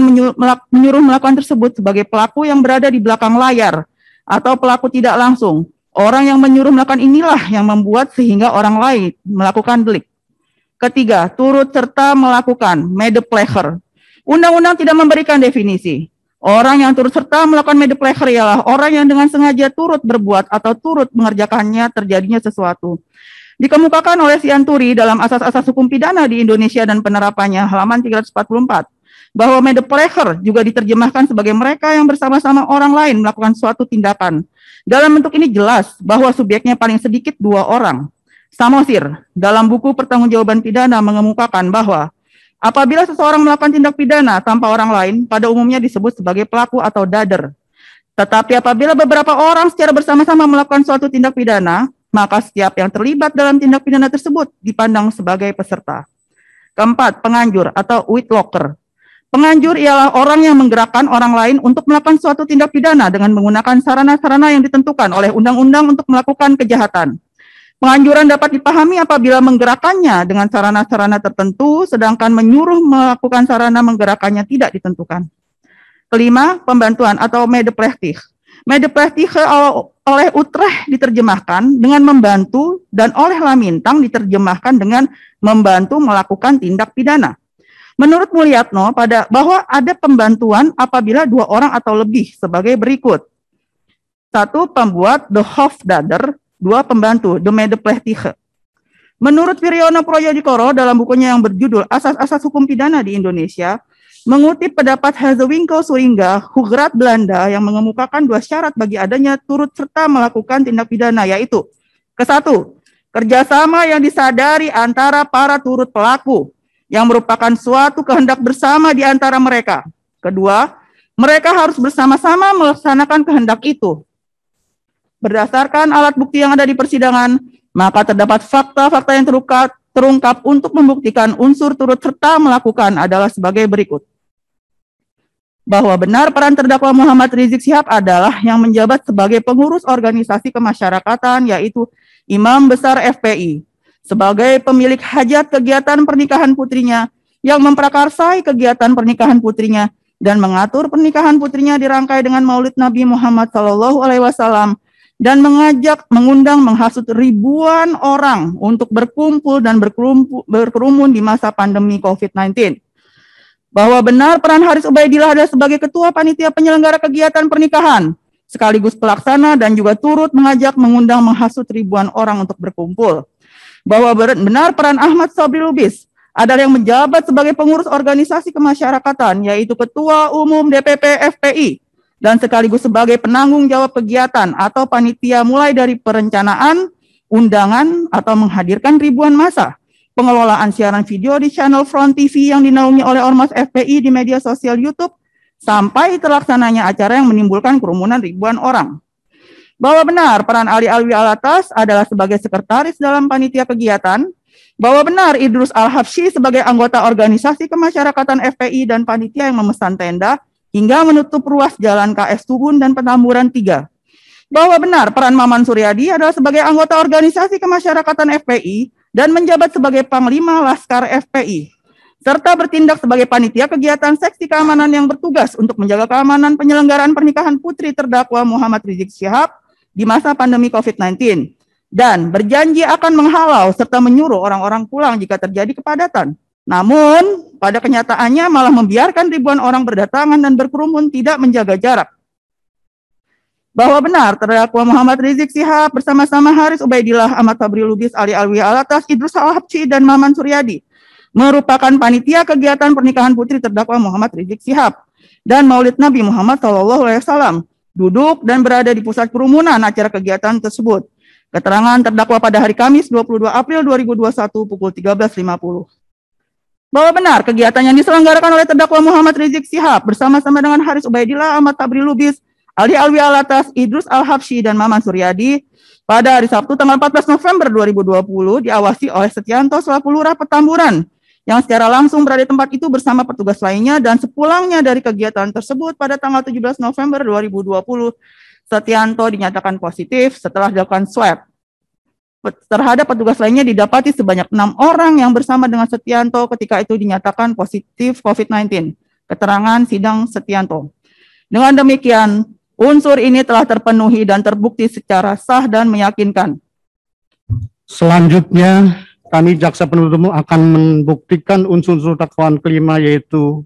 menyuruh, melakukan tersebut sebagai pelaku yang berada di belakang layar atau pelaku tidak langsung. Orang yang menyuruh melakukan inilah yang membuat sehingga orang lain melakukan delik. Ketiga, turut serta melakukan made pleasure. Undang-undang tidak memberikan definisi. Orang yang turut serta melakukan made pleasure ialah orang yang dengan sengaja turut berbuat atau turut mengerjakannya terjadinya sesuatu. Dikemukakan oleh Sianturi dalam asas-asas hukum pidana di Indonesia dan penerapannya halaman 344 bahwa made the pleasure juga diterjemahkan sebagai mereka yang bersama-sama orang lain melakukan suatu tindakan. Dalam bentuk ini jelas bahwa subjeknya paling sedikit dua orang. Samosir dalam buku pertanggungjawaban pidana mengemukakan bahwa apabila seseorang melakukan tindak pidana tanpa orang lain, pada umumnya disebut sebagai pelaku atau dader. Tetapi apabila beberapa orang secara bersama-sama melakukan suatu tindak pidana, maka setiap yang terlibat dalam tindak pidana tersebut dipandang sebagai peserta. Keempat, penganjur atau witlocker Penganjur ialah orang yang menggerakkan orang lain untuk melakukan suatu tindak pidana dengan menggunakan sarana-sarana yang ditentukan oleh undang-undang untuk melakukan kejahatan. Penganjuran dapat dipahami apabila menggerakkannya dengan sarana-sarana tertentu, sedangkan menyuruh melakukan sarana menggerakkannya tidak ditentukan. Kelima, pembantuan atau medeprestih. Medeprestih oleh Utrecht diterjemahkan dengan membantu dan oleh Lamintang diterjemahkan dengan membantu melakukan tindak pidana. Menurut Mulyatno pada bahwa ada pembantuan apabila dua orang atau lebih sebagai berikut. Satu pembuat the Hofdader, dua pembantu the Medepletige. Menurut Wiryono Proyodikoro dalam bukunya yang berjudul Asas-Asas Hukum Pidana di Indonesia, mengutip pendapat Hazewinkel Suringa, Hugrat Belanda yang mengemukakan dua syarat bagi adanya turut serta melakukan tindak pidana, yaitu ke satu, kerjasama yang disadari antara para turut pelaku, yang merupakan suatu kehendak bersama di antara mereka. Kedua, mereka harus bersama-sama melaksanakan kehendak itu. Berdasarkan alat bukti yang ada di persidangan, maka terdapat fakta-fakta yang terungkap, terungkap untuk membuktikan unsur turut serta melakukan adalah sebagai berikut. Bahwa benar peran terdakwa Muhammad Rizik Sihab adalah yang menjabat sebagai pengurus organisasi kemasyarakatan yaitu Imam Besar FPI, sebagai pemilik hajat kegiatan pernikahan putrinya yang memprakarsai kegiatan pernikahan putrinya dan mengatur pernikahan putrinya dirangkai dengan Maulid Nabi Muhammad Shallallahu Alaihi Wasallam dan mengajak, mengundang, menghasut ribuan orang untuk berkumpul dan berkerumun di masa pandemi COVID-19. Bahwa benar peran Haris Ubaidillah adalah sebagai ketua panitia penyelenggara kegiatan pernikahan, sekaligus pelaksana dan juga turut mengajak, mengundang, menghasut ribuan orang untuk berkumpul bahwa benar peran Ahmad Sabri Lubis adalah yang menjabat sebagai pengurus organisasi kemasyarakatan, yaitu Ketua Umum DPP FPI, dan sekaligus sebagai penanggung jawab kegiatan atau panitia mulai dari perencanaan, undangan, atau menghadirkan ribuan masa pengelolaan siaran video di channel Front TV yang dinaungi oleh Ormas FPI di media sosial YouTube, sampai terlaksananya acara yang menimbulkan kerumunan ribuan orang bahwa benar peran Ali Alwi Alatas adalah sebagai sekretaris dalam panitia kegiatan, bahwa benar Idrus Al-Habsyi sebagai anggota organisasi kemasyarakatan FPI dan panitia yang memesan tenda hingga menutup ruas jalan KS Tubun dan Petamburan 3. Bahwa benar peran Maman Suryadi adalah sebagai anggota organisasi kemasyarakatan FPI dan menjabat sebagai Panglima Laskar FPI serta bertindak sebagai panitia kegiatan seksi keamanan yang bertugas untuk menjaga keamanan penyelenggaraan pernikahan putri terdakwa Muhammad Rizik Syihab di masa pandemi COVID-19 dan berjanji akan menghalau serta menyuruh orang-orang pulang jika terjadi kepadatan. Namun, pada kenyataannya malah membiarkan ribuan orang berdatangan dan berkerumun tidak menjaga jarak. Bahwa benar terdakwa Muhammad Rizik Sihab bersama-sama Haris Ubaidillah, Ahmad Fabri Lubis, Ali Alwi Alatas, Idrus Alhabci, dan Maman Suryadi merupakan panitia kegiatan pernikahan putri terdakwa Muhammad Rizik Sihab dan Maulid Nabi Muhammad Shallallahu Alaihi Wasallam duduk dan berada di pusat kerumunan acara kegiatan tersebut. Keterangan terdakwa pada hari Kamis 22 April 2021 pukul 13.50. Bahwa benar kegiatan yang diselenggarakan oleh terdakwa Muhammad Rizik Sihab bersama-sama dengan Haris Ubaidillah, Ahmad Tabri Lubis, Ali Alwi Alatas, Idrus Al-Habsyi, dan Maman Suryadi pada hari Sabtu tanggal 14 November 2020 diawasi oleh Setianto selaku Lurah Petamburan yang secara langsung berada di tempat itu bersama petugas lainnya dan sepulangnya dari kegiatan tersebut pada tanggal 17 November 2020, Setianto dinyatakan positif setelah dilakukan swab. Terhadap petugas lainnya didapati sebanyak enam orang yang bersama dengan Setianto ketika itu dinyatakan positif COVID-19. Keterangan sidang Setianto. Dengan demikian, unsur ini telah terpenuhi dan terbukti secara sah dan meyakinkan. Selanjutnya, kami jaksa penuntut umum akan membuktikan unsur-unsur dakwaan kelima yaitu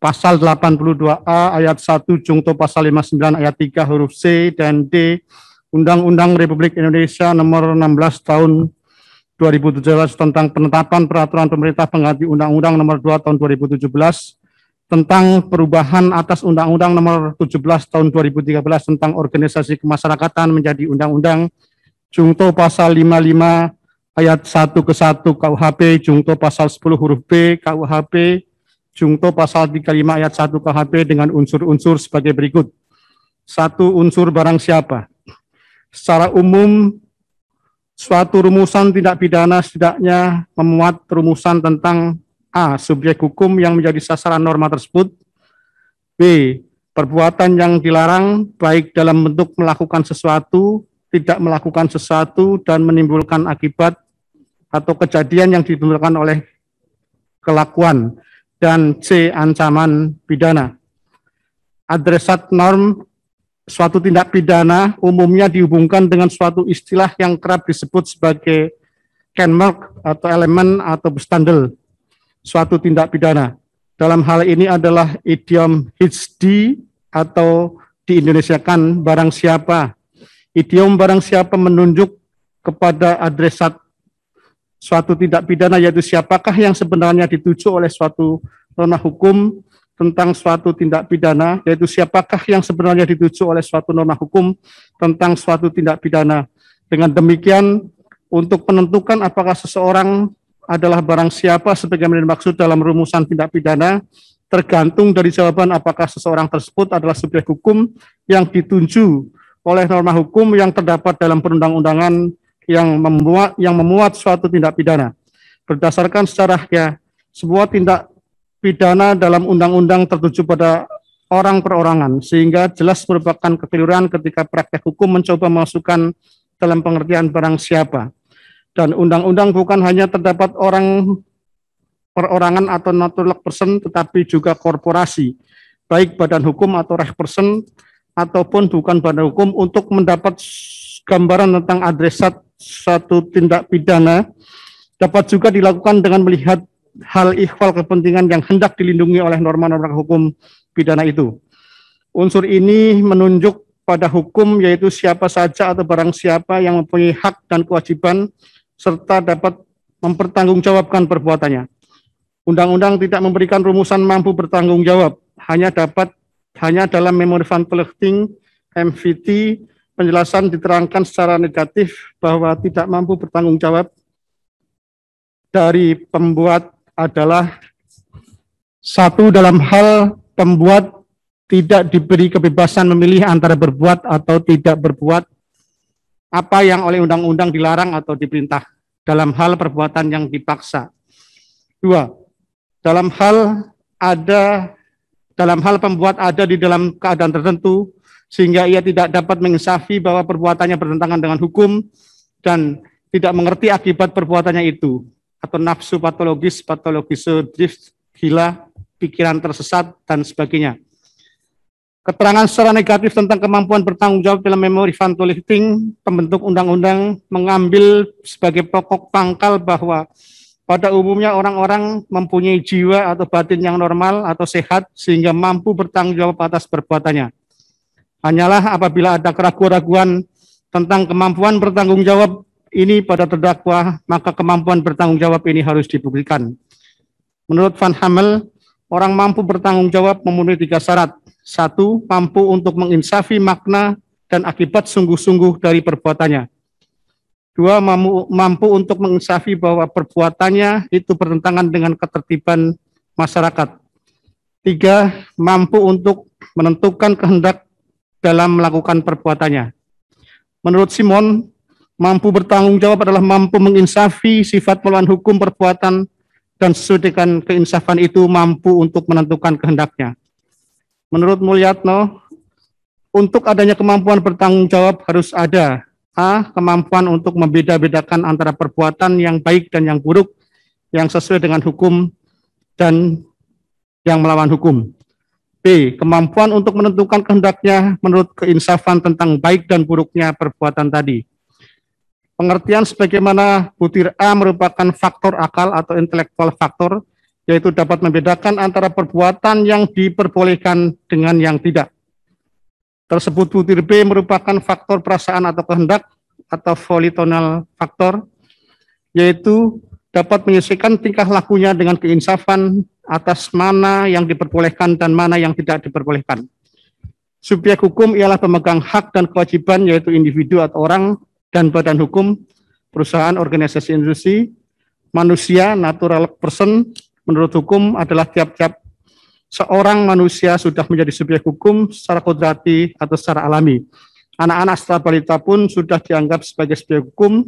pasal 82A ayat 1 jungto pasal 59 ayat 3 huruf C dan D Undang-Undang Republik Indonesia nomor 16 tahun 2017 tentang penetapan peraturan pemerintah pengganti Undang-Undang nomor 2 tahun 2017 tentang perubahan atas Undang-Undang nomor 17 tahun 2013 tentang organisasi kemasyarakatan menjadi Undang-Undang Jungto pasal 55 ayat 1 ke 1 KUHP, jungto pasal 10 huruf B KUHP, jungto pasal 35 ayat 1 KUHP dengan unsur-unsur sebagai berikut. Satu unsur barang siapa. Secara umum, suatu rumusan tindak pidana setidaknya memuat rumusan tentang A. Subjek hukum yang menjadi sasaran norma tersebut. B. Perbuatan yang dilarang baik dalam bentuk melakukan sesuatu, tidak melakukan sesuatu dan menimbulkan akibat atau kejadian yang ditimbulkan oleh kelakuan dan C ancaman pidana. Adresat norm suatu tindak pidana umumnya dihubungkan dengan suatu istilah yang kerap disebut sebagai kenmark atau elemen atau bestandel suatu tindak pidana. Dalam hal ini adalah idiom HD atau di Indonesia kan barang siapa. Idiom barang siapa menunjuk kepada adresat suatu tindak pidana yaitu siapakah yang sebenarnya dituju oleh suatu norma hukum tentang suatu tindak pidana yaitu siapakah yang sebenarnya dituju oleh suatu norma hukum tentang suatu tindak pidana. Dengan demikian untuk menentukan apakah seseorang adalah barang siapa sebagaimana dimaksud dalam rumusan tindak pidana tergantung dari jawaban apakah seseorang tersebut adalah subjek hukum yang dituju oleh norma hukum yang terdapat dalam perundang-undangan yang membuat yang memuat suatu tindak pidana berdasarkan sejarahnya ya sebuah tindak pidana dalam undang-undang tertuju pada orang perorangan sehingga jelas merupakan kekeliruan ketika praktek hukum mencoba memasukkan dalam pengertian barang siapa dan undang-undang bukan hanya terdapat orang perorangan atau natural person tetapi juga korporasi baik badan hukum atau reh person ataupun bukan badan hukum untuk mendapat gambaran tentang adresat satu tindak pidana dapat juga dilakukan dengan melihat hal ikhwal kepentingan yang hendak dilindungi oleh norma-norma hukum pidana itu. Unsur ini menunjuk pada hukum yaitu siapa saja atau barang siapa yang mempunyai hak dan kewajiban serta dapat mempertanggungjawabkan perbuatannya. Undang-undang tidak memberikan rumusan mampu bertanggung jawab, hanya dapat hanya dalam memori van MVT penjelasan diterangkan secara negatif bahwa tidak mampu bertanggung jawab dari pembuat adalah satu dalam hal pembuat tidak diberi kebebasan memilih antara berbuat atau tidak berbuat apa yang oleh undang-undang dilarang atau diperintah dalam hal perbuatan yang dipaksa. Dua, dalam hal ada dalam hal pembuat ada di dalam keadaan tertentu sehingga ia tidak dapat menginsafi bahwa perbuatannya bertentangan dengan hukum dan tidak mengerti akibat perbuatannya itu atau nafsu patologis, patologis drift, gila, pikiran tersesat dan sebagainya. Keterangan secara negatif tentang kemampuan bertanggung jawab dalam memori Fanto Lifting, pembentuk undang-undang mengambil sebagai pokok pangkal bahwa pada umumnya orang-orang mempunyai jiwa atau batin yang normal atau sehat sehingga mampu bertanggung jawab atas perbuatannya. Hanyalah apabila ada keraguan raguan tentang kemampuan bertanggung jawab ini pada terdakwa, maka kemampuan bertanggung jawab ini harus dibuktikan. Menurut Van Hamel, orang mampu bertanggung jawab memenuhi tiga syarat. Satu, mampu untuk menginsafi makna dan akibat sungguh-sungguh dari perbuatannya. Dua, mampu, mampu untuk menginsafi bahwa perbuatannya itu bertentangan dengan ketertiban masyarakat. Tiga, mampu untuk menentukan kehendak dalam melakukan perbuatannya. Menurut Simon, mampu bertanggung jawab adalah mampu menginsafi sifat melawan hukum perbuatan dan sudikan keinsafan itu mampu untuk menentukan kehendaknya. Menurut Mulyatno, untuk adanya kemampuan bertanggung jawab harus ada A. Kemampuan untuk membeda-bedakan antara perbuatan yang baik dan yang buruk yang sesuai dengan hukum dan yang melawan hukum. B. Kemampuan untuk menentukan kehendaknya menurut keinsafan tentang baik dan buruknya perbuatan tadi. Pengertian sebagaimana butir A merupakan faktor akal atau intelektual faktor, yaitu dapat membedakan antara perbuatan yang diperbolehkan dengan yang tidak. Tersebut butir B merupakan faktor perasaan atau kehendak atau volitional faktor, yaitu dapat menyesuaikan tingkah lakunya dengan keinsafan atas mana yang diperbolehkan dan mana yang tidak diperbolehkan. Subjek hukum ialah pemegang hak dan kewajiban yaitu individu atau orang dan badan hukum, perusahaan, organisasi institusi, manusia, natural person, menurut hukum adalah tiap-tiap seorang manusia sudah menjadi subjek hukum secara kodrati atau secara alami. Anak-anak setelah balita pun sudah dianggap sebagai subjek hukum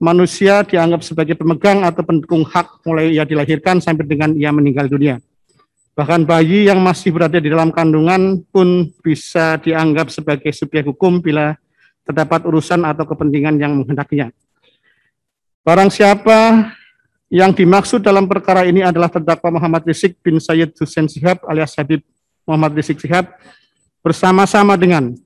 manusia dianggap sebagai pemegang atau pendukung hak mulai ia dilahirkan sampai dengan ia meninggal dunia. Bahkan bayi yang masih berada di dalam kandungan pun bisa dianggap sebagai subjek hukum bila terdapat urusan atau kepentingan yang menghendakinya. Barang siapa yang dimaksud dalam perkara ini adalah terdakwa Muhammad Rizik bin Sayyid Hussein Sihab alias Habib Muhammad Rizik Sihab bersama-sama dengan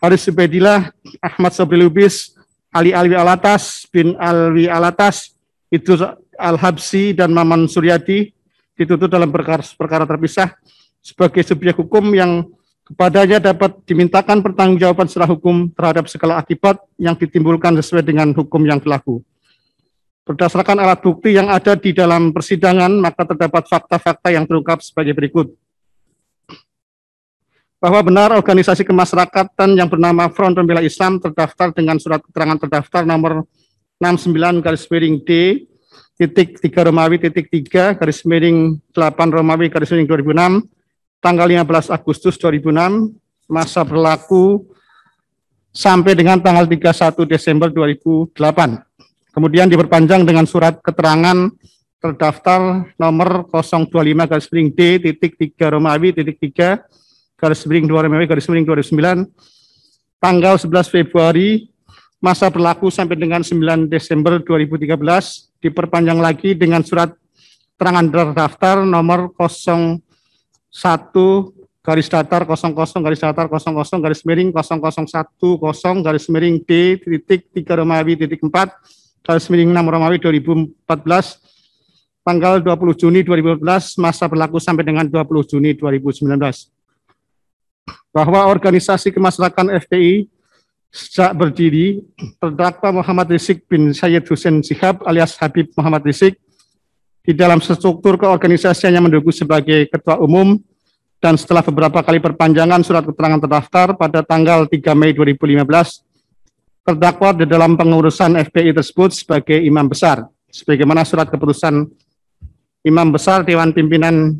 Haris Subedillah, Ahmad Sobri Lubis, Ali Alwi Alatas bin Alwi Alatas itu Al-Habsi dan Maman Suryadi dituntut dalam perkara, perkara terpisah sebagai subjek hukum yang kepadanya dapat dimintakan pertanggungjawaban secara hukum terhadap segala akibat yang ditimbulkan sesuai dengan hukum yang berlaku. Berdasarkan alat bukti yang ada di dalam persidangan, maka terdapat fakta-fakta yang terungkap sebagai berikut bahwa benar organisasi kemasyarakatan yang bernama Front Pembela Islam terdaftar dengan surat keterangan terdaftar nomor 69 garis miring D titik 3 Romawi titik 3 garis miring 8 Romawi garis miring 2006 tanggal 15 Agustus 2006 masa berlaku sampai dengan tanggal 31 Desember 2008. Kemudian diperpanjang dengan surat keterangan terdaftar nomor 025 garis miring D titik 3 Romawi titik 3 garis miring 2 RMW garis miring 2009 tanggal 11 Februari masa berlaku sampai dengan 9 Desember 2013 diperpanjang lagi dengan surat terangan terdaftar nomor 01 garis datar 00 garis datar 00 garis miring 0010 garis miring D titik 3 Romawi titik 4 garis miring 6 Romawi 2014 tanggal 20 Juni 2014 masa berlaku sampai dengan 20 Juni 2019 bahwa organisasi kemasyarakatan FPI sejak berdiri terdakwa Muhammad Rizik bin Syed Hussein Sihab alias Habib Muhammad Rizik di dalam struktur keorganisasian yang mendukung sebagai ketua umum dan setelah beberapa kali perpanjangan surat keterangan terdaftar pada tanggal 3 Mei 2015 terdakwa di dalam pengurusan FPI tersebut sebagai imam besar sebagaimana surat keputusan imam besar Dewan Pimpinan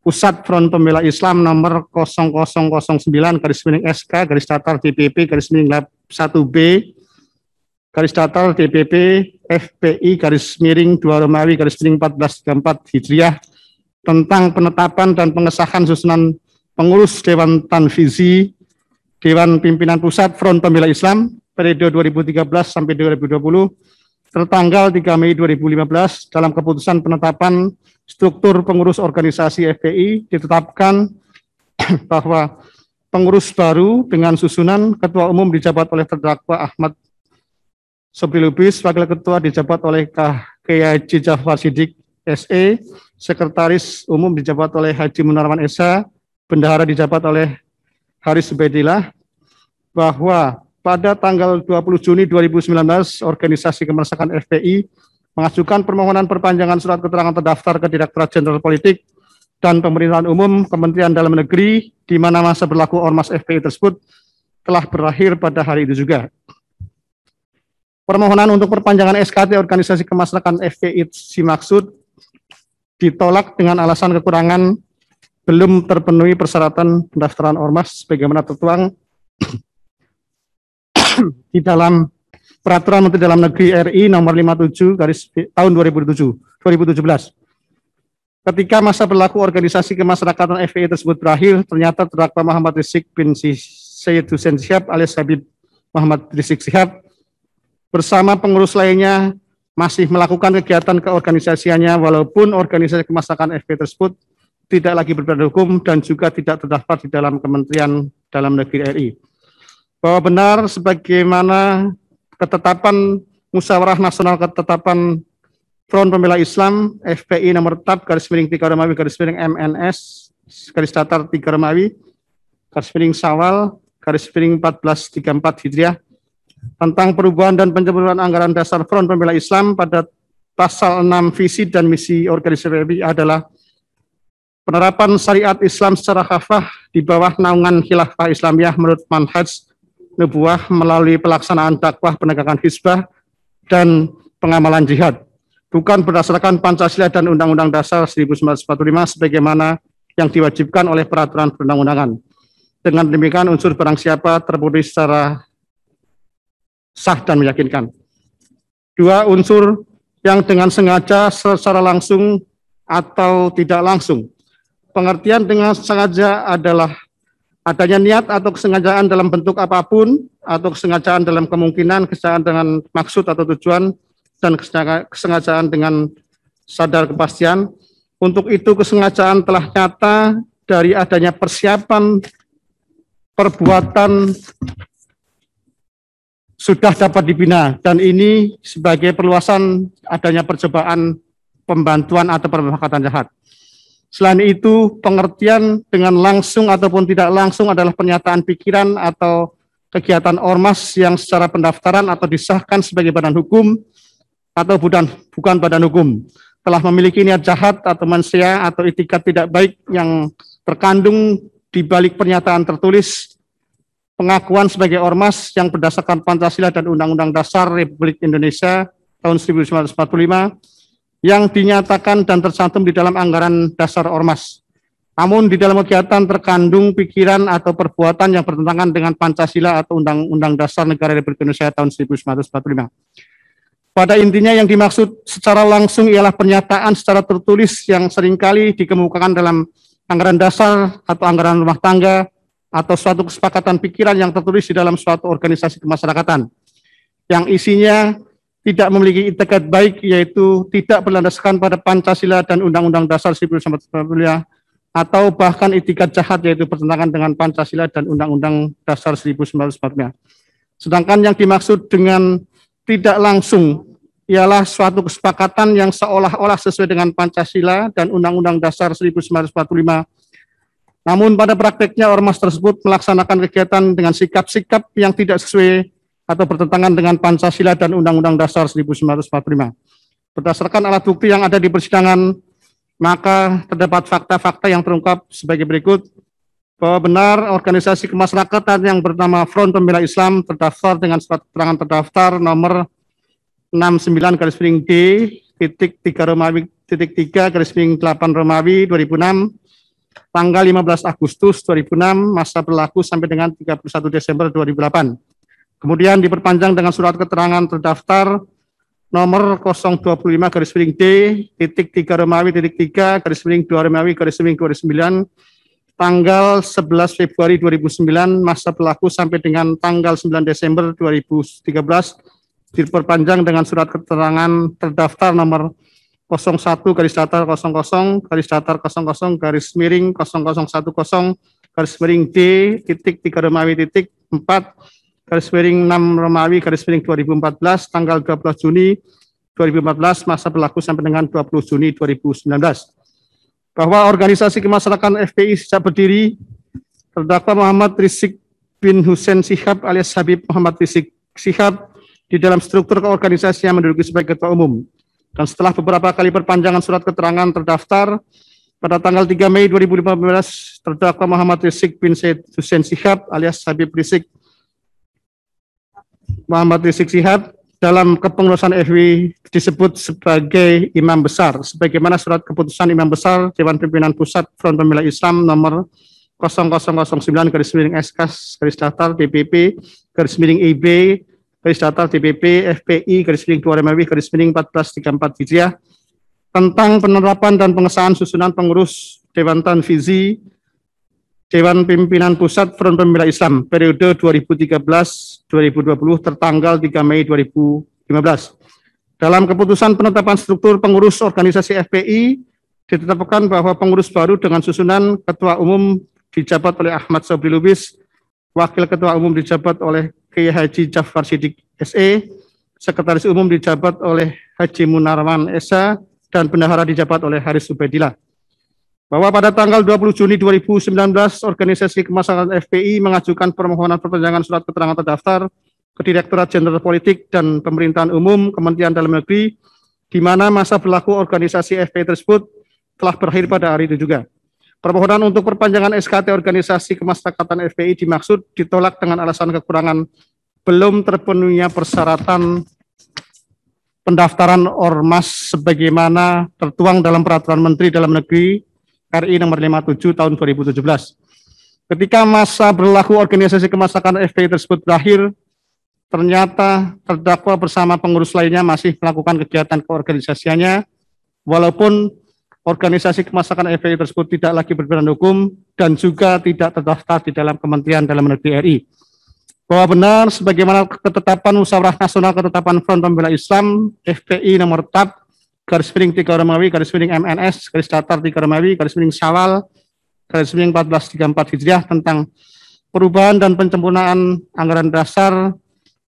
Pusat Front Pembela Islam nomor 0009 garis miring SK garis datar DPP garis miring 1B garis datar DPP FPI garis miring 2 Romawi garis miring 1434 Hijriah tentang penetapan dan pengesahan susunan pengurus Dewan Tanfizi Dewan Pimpinan Pusat Front Pembela Islam periode 2013 sampai 2020 tertanggal 3 Mei 2015 dalam keputusan penetapan struktur pengurus organisasi FPI ditetapkan bahwa pengurus baru dengan susunan ketua umum dijabat oleh terdakwa Ahmad Sobrilubis, wakil ketua dijabat oleh Kiai Jafar Sidik SE, sekretaris umum dijabat oleh Haji Munarman Esa, bendahara dijabat oleh Haris Bedilah. bahwa pada tanggal 20 Juni 2019 organisasi kemerdekaan FPI mengajukan permohonan perpanjangan surat keterangan terdaftar ke Direktorat Jenderal Politik dan Pemerintahan Umum Kementerian Dalam Negeri di mana masa berlaku Ormas FPI tersebut telah berakhir pada hari itu juga. Permohonan untuk perpanjangan SKT organisasi kemasyarakatan FPI si maksud ditolak dengan alasan kekurangan belum terpenuhi persyaratan pendaftaran ormas sebagaimana tertuang di dalam Peraturan Menteri Dalam Negeri RI nomor 57 garis tahun 2007 2017. Ketika masa berlaku organisasi kemasyarakatan FPI e tersebut berakhir, ternyata terdakwa Muhammad Rizik bin Syed Hussein Sihab alias Habib Muhammad Rizik Sihab bersama pengurus lainnya masih melakukan kegiatan keorganisasiannya walaupun organisasi kemasyarakatan FPI e tersebut tidak lagi berbadan hukum dan juga tidak terdaftar di dalam Kementerian Dalam Negeri RI. Bahwa benar sebagaimana ketetapan Musyawarah Nasional Ketetapan Front Pembela Islam FPI nomor tab garis miring 3 Romawi garis miring MNS garis datar 3 Romawi garis miring Sawal garis miring 1434 Hijriah tentang perubahan dan penyempurnaan anggaran dasar Front Pembela Islam pada pasal 6 visi dan misi organisasi FPI adalah penerapan syariat Islam secara khafah di bawah naungan khilafah Islamiyah menurut manhaj nubuah melalui pelaksanaan dakwah penegakan hisbah dan pengamalan jihad, bukan berdasarkan Pancasila dan Undang-Undang Dasar 1945 sebagaimana yang diwajibkan oleh peraturan perundang-undangan. Dengan demikian unsur barang siapa terpenuhi secara sah dan meyakinkan. Dua unsur yang dengan sengaja secara langsung atau tidak langsung. Pengertian dengan sengaja adalah adanya niat atau kesengajaan dalam bentuk apapun atau kesengajaan dalam kemungkinan, kesengajaan dengan maksud atau tujuan dan kesengajaan dengan sadar kepastian. Untuk itu kesengajaan telah nyata dari adanya persiapan perbuatan sudah dapat dibina dan ini sebagai perluasan adanya percobaan pembantuan atau perbuatan jahat. Selain itu, pengertian dengan langsung ataupun tidak langsung adalah pernyataan pikiran atau kegiatan ormas yang secara pendaftaran atau disahkan sebagai badan hukum atau bukan, bukan badan hukum telah memiliki niat jahat atau mensia atau itikat tidak baik yang terkandung di balik pernyataan tertulis pengakuan sebagai ormas yang berdasarkan Pancasila dan Undang-Undang Dasar Republik Indonesia tahun 1945 yang dinyatakan dan tersantum di dalam anggaran dasar ormas. Namun di dalam kegiatan terkandung pikiran atau perbuatan yang bertentangan dengan Pancasila atau Undang-Undang Dasar Negara Republik Indonesia tahun 1945. Pada intinya yang dimaksud secara langsung ialah pernyataan secara tertulis yang seringkali dikemukakan dalam anggaran dasar atau anggaran rumah tangga atau suatu kesepakatan pikiran yang tertulis di dalam suatu organisasi kemasyarakatan yang isinya tidak memiliki itikat baik yaitu tidak berlandaskan pada Pancasila dan Undang-Undang Dasar 1945 atau bahkan itikat jahat yaitu bertentangan dengan Pancasila dan Undang-Undang Dasar 1945. Sedangkan yang dimaksud dengan tidak langsung ialah suatu kesepakatan yang seolah-olah sesuai dengan Pancasila dan Undang-Undang Dasar 1945. Namun pada prakteknya ormas tersebut melaksanakan kegiatan dengan sikap-sikap yang tidak sesuai atau bertentangan dengan Pancasila dan Undang-Undang Dasar 1945. Berdasarkan alat bukti yang ada di persidangan, maka terdapat fakta-fakta yang terungkap sebagai berikut bahwa benar organisasi kemasyarakatan yang bernama Front Pembela Islam terdaftar dengan surat keterangan terdaftar nomor 69 garis miring D titik 3 Romawi titik 3 garis miring 8 Romawi 2006 tanggal 15 Agustus 2006 masa berlaku sampai dengan 31 Desember 2008 Kemudian diperpanjang dengan surat keterangan terdaftar nomor 025 garis miring D titik 3 Romawi titik 3 garis miring 2 Romawi garis miring 29 tanggal 11 Februari 2009 masa berlaku sampai dengan tanggal 9 Desember 2013 diperpanjang dengan surat keterangan terdaftar nomor 01 garis datar 00 garis datar 00 garis miring 0010 garis miring D titik 3 Romawi titik 4 garis miring 6 Romawi garis miring 2014 tanggal 12 Juni 2014 masa berlaku sampai dengan 20 Juni 2019 bahwa organisasi kemasyarakatan FPI sejak berdiri terdakwa Muhammad Rizik bin Hussein Sihab alias Habib Muhammad Rizik Sihab di dalam struktur keorganisasi yang menduduki sebagai ketua umum dan setelah beberapa kali perpanjangan surat keterangan terdaftar pada tanggal 3 Mei 2015 terdakwa Muhammad Rizik bin Said Hussein Sihab alias Habib Rizik Muhammad Rizik Sihab dalam kepengurusan FW disebut sebagai imam besar sebagaimana surat keputusan imam besar Dewan Pimpinan Pusat Front Pembela Islam nomor 0009 garis miring SKS garis datar DPP garis miring IB garis datar DPP FPI garis miring 2 Remawi garis miring 1434 Hijriah tentang penerapan dan pengesahan susunan pengurus Dewan Tanfizi Dewan Pimpinan Pusat Front Pembela Islam periode 2013-2020 tertanggal 3 Mei 2015. Dalam keputusan penetapan struktur pengurus organisasi FPI ditetapkan bahwa pengurus baru dengan susunan Ketua Umum dijabat oleh Ahmad Sobri Lubis, Wakil Ketua Umum dijabat oleh Kiai Haji Jafar Sidik SE, Sekretaris Umum dijabat oleh Haji Munarman Esa, dan Bendahara dijabat oleh Haris Subedila bahwa pada tanggal 20 Juni 2019 organisasi kemasyarakatan FPI mengajukan permohonan perpanjangan surat keterangan terdaftar ke Direktorat Jenderal Politik dan Pemerintahan Umum Kementerian Dalam Negeri di mana masa berlaku organisasi FPI tersebut telah berakhir pada hari itu juga. Permohonan untuk perpanjangan SKT organisasi kemasyarakatan FPI dimaksud ditolak dengan alasan kekurangan belum terpenuhinya persyaratan pendaftaran ormas sebagaimana tertuang dalam peraturan menteri dalam negeri RI nomor 57 tahun 2017. Ketika masa berlaku organisasi kemasakan FPI tersebut berakhir, ternyata terdakwa bersama pengurus lainnya masih melakukan kegiatan keorganisasiannya, walaupun organisasi kemasakan FPI tersebut tidak lagi berperan hukum dan juga tidak terdaftar di dalam Kementerian Dalam Negeri RI. Bahwa benar, sebagaimana ketetapan Musyawarah Nasional Ketetapan Front Pembela Islam, FPI nomor TAP garis miring tiga Romawi, garis miring MNS, garis datar 3 Romawi, garis miring Syawal, garis miring 1434 Hijriah tentang perubahan dan pencempurnaan anggaran dasar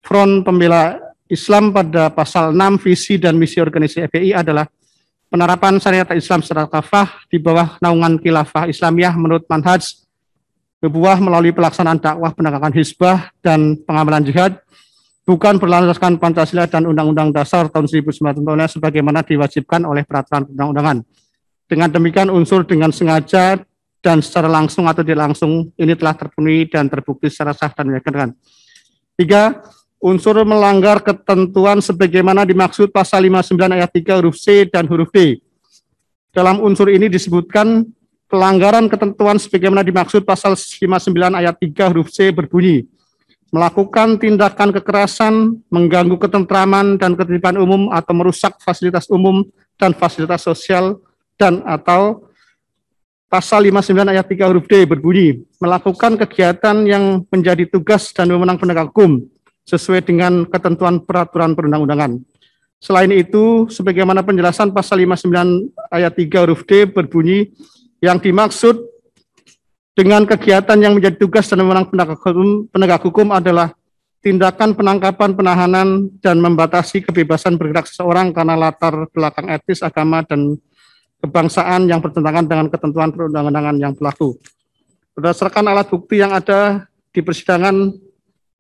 Front Pembela Islam pada pasal 6 visi dan misi organisasi FPI adalah penerapan syariat Islam secara kafah di bawah naungan khilafah Islamiyah menurut manhaj berbuah melalui pelaksanaan dakwah penegakan hisbah dan pengamalan jihad bukan berlandaskan Pancasila dan Undang-Undang Dasar tahun 1945 sebagaimana diwajibkan oleh peraturan perundang-undangan. Dengan demikian unsur dengan sengaja dan secara langsung atau dilangsung ini telah terpenuhi dan terbukti secara sah dan meyakinkan. Tiga, unsur melanggar ketentuan sebagaimana dimaksud pasal 59 ayat 3 huruf C dan huruf D. Dalam unsur ini disebutkan pelanggaran ketentuan sebagaimana dimaksud pasal 59 ayat 3 huruf C berbunyi melakukan tindakan kekerasan, mengganggu ketentraman dan ketertiban umum atau merusak fasilitas umum dan fasilitas sosial dan atau pasal 59 ayat 3 huruf D berbunyi melakukan kegiatan yang menjadi tugas dan wewenang penegak hukum sesuai dengan ketentuan peraturan perundang-undangan. Selain itu, sebagaimana penjelasan pasal 59 ayat 3 huruf D berbunyi yang dimaksud dengan kegiatan yang menjadi tugas dan wewenang penegak hukum, penegak hukum adalah tindakan penangkapan, penahanan, dan membatasi kebebasan bergerak seseorang karena latar belakang etis, agama, dan kebangsaan yang bertentangan dengan ketentuan perundang-undangan yang berlaku. Berdasarkan alat bukti yang ada di persidangan,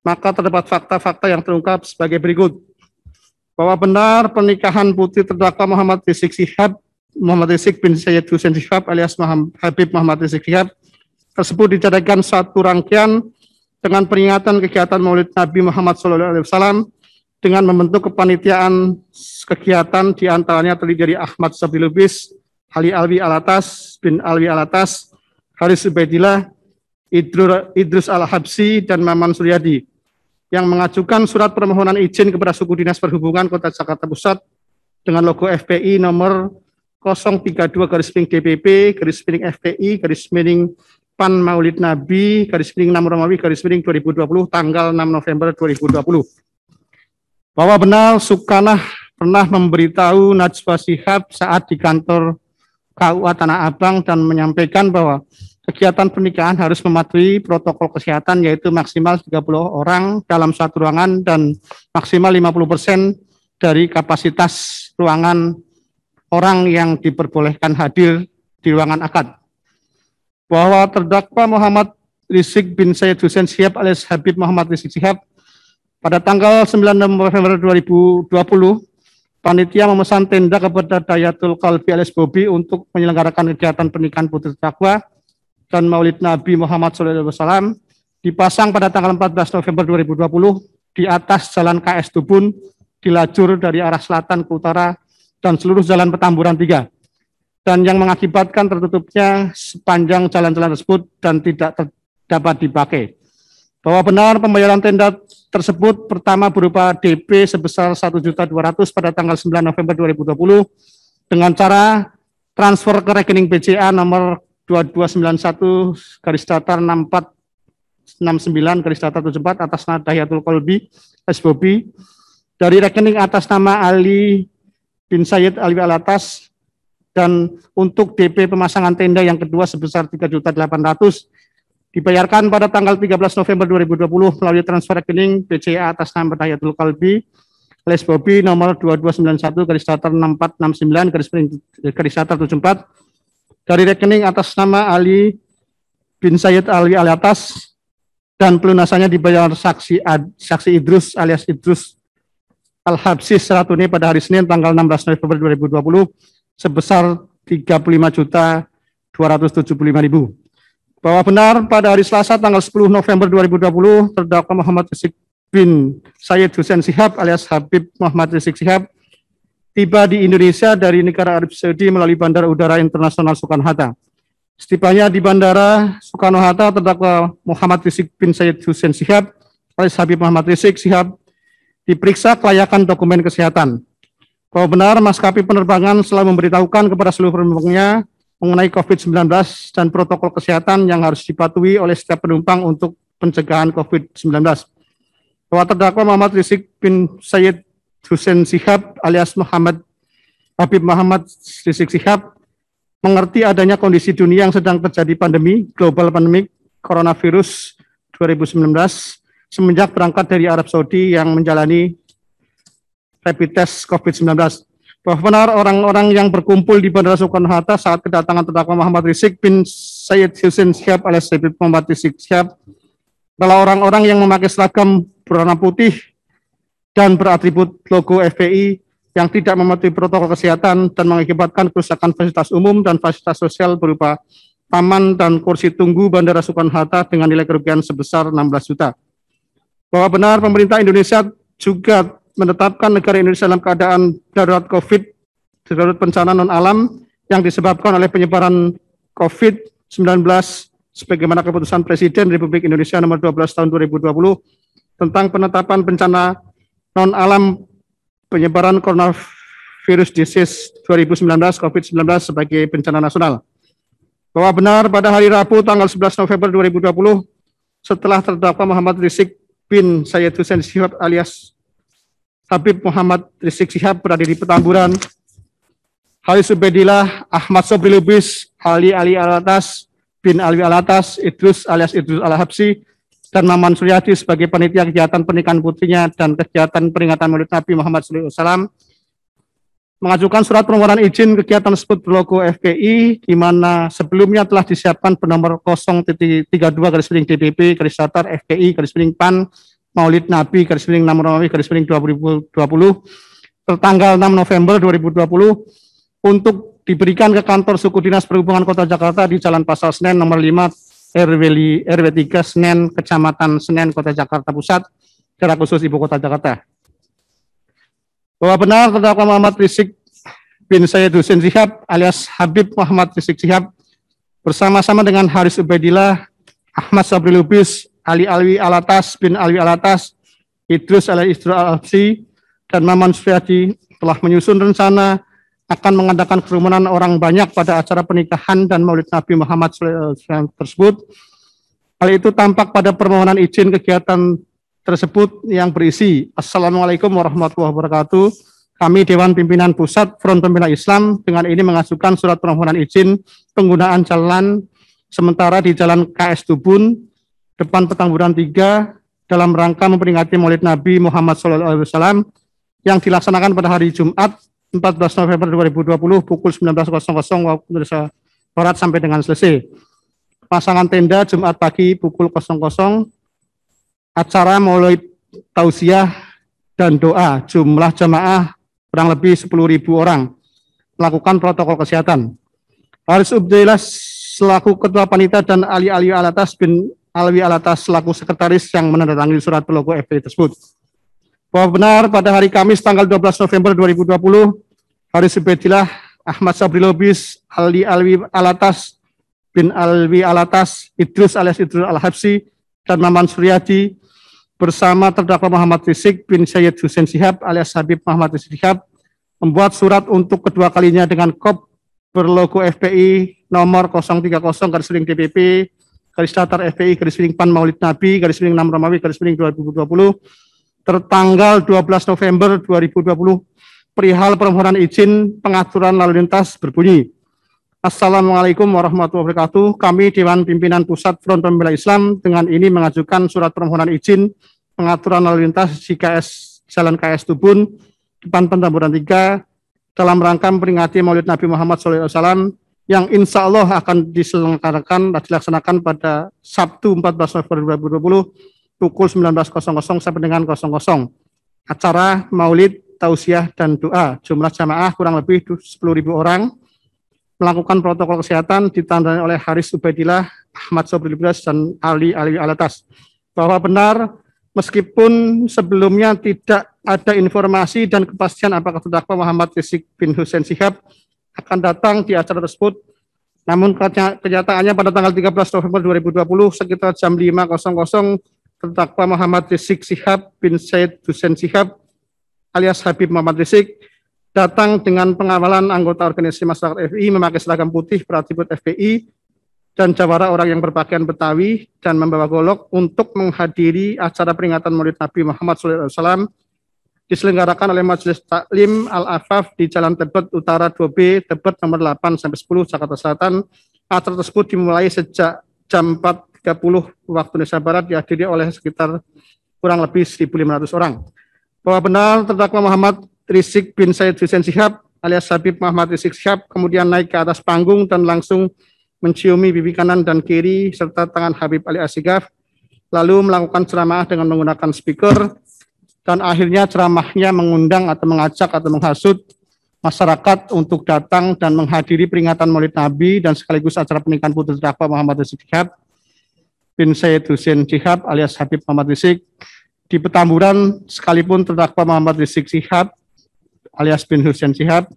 maka terdapat fakta-fakta yang terungkap sebagai berikut. Bahwa benar pernikahan putri terdakwa Muhammad Rizik Sihab, Muhammad Rizik bin Sayyid Hussein Sihab alias Habib Muhammad Rizik Sihab tersebut dijadikan satu rangkaian dengan peringatan kegiatan Maulid Nabi Muhammad SAW dengan membentuk kepanitiaan kegiatan diantaranya terdiri dari Ahmad Sabilubis, Ali Alwi Alatas bin Alwi Alatas, Haris Ubaidillah, Idrus Al-Habsi, dan Maman Suryadi yang mengajukan surat permohonan izin kepada suku dinas perhubungan Kota Jakarta Pusat dengan logo FPI nomor 032 garis miring DPP garis miring FPI garis miring Pan Maulid Nabi garis miring 6 Romawi garis miring 2020 tanggal 6 November 2020 bahwa benar Sukanah pernah memberitahu Najwa Sihab saat di kantor KUA Tanah Abang dan menyampaikan bahwa kegiatan pernikahan harus mematuhi protokol kesehatan yaitu maksimal 30 orang dalam satu ruangan dan maksimal 50% persen dari kapasitas ruangan orang yang diperbolehkan hadir di ruangan akad bahwa terdakwa Muhammad Rizik bin Syed Hussein Sihab alias Habib Muhammad Rizik Sihab pada tanggal 9 November 2020 panitia memesan tenda kepada Dayatul Kalbi alias Bobi untuk menyelenggarakan kegiatan pernikahan putri terdakwa dan Maulid Nabi Muhammad SAW dipasang pada tanggal 14 November 2020 di atas Jalan KS Tubun di dari arah selatan ke utara dan seluruh jalan Petamburan 3 dan yang mengakibatkan tertutupnya sepanjang jalan-jalan tersebut dan tidak ter dapat dipakai. Bahwa benar pembayaran tenda tersebut pertama berupa DP sebesar 1.200 pada tanggal 9 November 2020 dengan cara transfer ke rekening BCA nomor 2291 garis datar 6469 garis datar 74 atas nama Dayatul Kolbi Sbobi dari rekening atas nama Ali bin Sayyid Alwi Alatas dan untuk DP pemasangan tenda yang kedua sebesar 3.800 dibayarkan pada tanggal 13 November 2020 melalui transfer rekening BCA atas nama Dayatul Kalbi Les Bobi nomor 2291 garis datar 6469 garis eh, garis datar 74 dari rekening atas nama Ali bin Sayyid Ali Ali Atas dan pelunasannya dibayar saksi Ad, saksi Idrus alias Idrus Al habsi Seratuni pada hari Senin tanggal 16 November 2020 sebesar 35 juta 275 ribu Bahwa benar pada hari Selasa tanggal 10 November 2020 terdakwa Muhammad Rizik bin Sayyid Hussein Sihab alias Habib Muhammad Rizik Sihab tiba di Indonesia dari negara Arab Saudi melalui Bandara Udara Internasional Soekarno-Hatta. Setibanya di Bandara Soekarno-Hatta, terdakwa Muhammad Rizik bin Sayyid Hussein Sihab alias Habib Muhammad Rizik Sihab diperiksa kelayakan dokumen kesehatan bahwa benar maskapai penerbangan selalu memberitahukan kepada seluruh penumpangnya mengenai COVID-19 dan protokol kesehatan yang harus dipatuhi oleh setiap penumpang untuk pencegahan COVID-19. Bahwa terdakwa Muhammad Rizik bin Sayyid Hussein Sihab alias Muhammad Habib Muhammad Rizik Sihab mengerti adanya kondisi dunia yang sedang terjadi pandemi, global pandemi coronavirus 2019 semenjak berangkat dari Arab Saudi yang menjalani rapid test COVID-19. bahwa Benar orang-orang yang berkumpul di Bandara Soekarno-Hatta saat kedatangan terdakwa Muhammad Rizik bin Said Hussein Syab alias Habib Muhammad Rizik Syab adalah orang-orang yang memakai seragam berwarna putih dan beratribut logo FPI yang tidak mematuhi protokol kesehatan dan mengakibatkan kerusakan fasilitas umum dan fasilitas sosial berupa taman dan kursi tunggu Bandara Soekarno-Hatta dengan nilai kerugian sebesar 16 juta. Bahwa benar pemerintah Indonesia juga menetapkan negara Indonesia dalam keadaan darurat COVID, darurat bencana non alam yang disebabkan oleh penyebaran COVID-19 sebagaimana keputusan Presiden Republik Indonesia nomor 12 tahun 2020 tentang penetapan bencana non alam penyebaran coronavirus disease 2019 COVID-19 sebagai bencana nasional. Bahwa benar pada hari Rabu tanggal 11 November 2020 setelah terdakwa Muhammad Rizik bin Sayyid Hussein Sihab alias Habib Muhammad Rizik Sihab berada di Petamburan, Halis Subedilah, Ahmad Sobri Lubis, Ali Ali Alatas, bin Alwi Alatas, Idrus alias Idrus al dan Maman Suryati sebagai panitia kegiatan pernikahan putrinya dan kegiatan peringatan Maulid Nabi Muhammad SAW mengajukan surat permohonan izin kegiatan tersebut berlogo FPI di mana sebelumnya telah disiapkan bernomor 0.32 garis miring DPP garis datar FPI garis miring PAN Maulid Nabi garis miring 6 Romawi garis miring 2020 tertanggal 6 November 2020 untuk diberikan ke kantor suku dinas perhubungan Kota Jakarta di Jalan Pasar Senen nomor 5 RW, RW 3 Senen Kecamatan Senen Kota Jakarta Pusat secara khusus Ibu Kota Jakarta. Bahwa benar terdakwa Muhammad Rizik bin saya Hussein Sihab alias Habib Muhammad Rizik Sihab bersama-sama dengan Haris Ubaidillah, Ahmad Sabri Lubis, Ali Alwi Alatas bin Alwi Alatas, Idrus Ali Isra al Alsi, dan Maman Suyadi telah menyusun rencana akan mengadakan kerumunan orang banyak pada acara pernikahan dan maulid Nabi Muhammad SAW tersebut. Hal itu tampak pada permohonan izin kegiatan tersebut yang berisi Assalamualaikum warahmatullahi wabarakatuh. Kami Dewan Pimpinan Pusat Front Pembela Islam dengan ini mengajukan surat permohonan izin penggunaan jalan sementara di Jalan KS Tubun depan Petamburan 3 dalam rangka memperingati Maulid Nabi Muhammad SAW yang dilaksanakan pada hari Jumat 14 November 2020 pukul 19.00 waktu Indonesia Barat sampai dengan selesai. Pasangan tenda Jumat pagi pukul 00 acara Maulid Tausiah dan doa jumlah jemaah kurang lebih 10.000 orang melakukan protokol kesehatan. Haris Ubdillah selaku Ketua panitia dan Ali Ali Alatas bin Alwi Alatas selaku sekretaris yang menandatangani surat pelogo FPI tersebut. Bahwa benar pada hari Kamis tanggal 12 November 2020, hari sebetilah Ahmad Sabri Lobis, Ali Alwi Alatas, bin Alwi Alatas, Idrus alias Idrus Al-Habsi, dan Maman Suryadi bersama terdakwa Muhammad Rizik bin Syed Hussein Sihab alias Habib Muhammad Rizik Sihab membuat surat untuk kedua kalinya dengan kop berlogo FPI nomor 030 garis miring DPP garis datar FPI garis miring PAN Maulid Nabi garis miring 6 Romawi garis miring 2020 tertanggal 12 November 2020 perihal permohonan izin pengaturan lalu lintas berbunyi Assalamualaikum warahmatullahi wabarakatuh. Kami Dewan Pimpinan Pusat Front Pembela Islam dengan ini mengajukan surat permohonan izin pengaturan lalu lintas di Jalan KS Tubun depan Petamburan 3 dalam rangka memperingati Maulid Nabi Muhammad SAW yang insya Allah akan diselenggarakan dan dilaksanakan pada Sabtu 14 November 2020 pukul 19.00 sampai dengan 00.00 Acara maulid, tausiah, dan doa. Jumlah jamaah kurang lebih 10.000 orang. Melakukan protokol kesehatan ditandai oleh Haris Ubaidillah, Ahmad Sobrilibras, dan Ali Ali Alatas. Bahwa benar meskipun sebelumnya tidak ada informasi dan kepastian apakah terdakwa Muhammad Rizik bin Hussein Sihab akan datang di acara tersebut. Namun kenyataannya pada tanggal 13 November 2020 sekitar jam 5.00 terdakwa Muhammad Rizik Sihab bin Said Hussein Sihab alias Habib Muhammad Rizik datang dengan pengawalan anggota organisasi masyarakat FPI memakai seragam putih beratribut FPI dan jawara orang yang berpakaian Betawi dan membawa golok untuk menghadiri acara peringatan Maulid Nabi Muhammad SAW diselenggarakan oleh Majelis Taklim Al-Afaf di Jalan Tebet Utara 2B, Tebet nomor 8 sampai 10 Jakarta Selatan. Acara tersebut dimulai sejak jam 4.30 waktu Indonesia Barat dihadiri oleh sekitar kurang lebih 1.500 orang. Bahwa benar terdakwa Muhammad Rizik bin Said Hussein Sihab alias Habib Muhammad Rizik Sihab kemudian naik ke atas panggung dan langsung menciumi bibi kanan dan kiri serta tangan Habib Ali Asigaf lalu melakukan ceramah dengan menggunakan speaker dan akhirnya ceramahnya mengundang atau mengajak atau menghasut masyarakat untuk datang dan menghadiri peringatan Maulid Nabi dan sekaligus acara pernikahan putra terdakwa Muhammad Rizik Syihab bin Said Husin Syihab alias Habib Muhammad Rizik di Petamburan sekalipun terdakwa Muhammad Rizik Syihab alias bin Hussein Syihab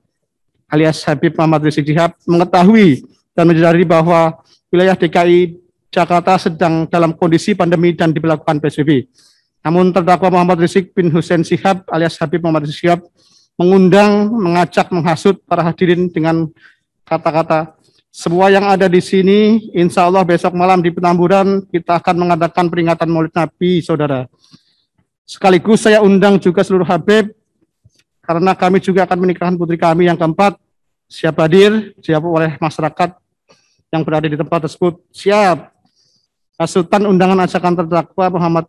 alias Habib Muhammad Rizik Syihab mengetahui dan menjadari bahwa wilayah DKI Jakarta sedang dalam kondisi pandemi dan diberlakukan PSBB. Namun terdakwa Muhammad Rizik bin Hussein Sihab alias Habib Muhammad Rizik Sihab mengundang, mengajak, menghasut para hadirin dengan kata-kata semua yang ada di sini, insya Allah besok malam di Petamburan kita akan mengadakan peringatan Maulid Nabi, saudara. Sekaligus saya undang juga seluruh Habib, karena kami juga akan menikahkan putri kami yang keempat. Siap hadir, siap oleh masyarakat yang berada di tempat tersebut. Siap. Hasutan undangan ajakan terdakwa Muhammad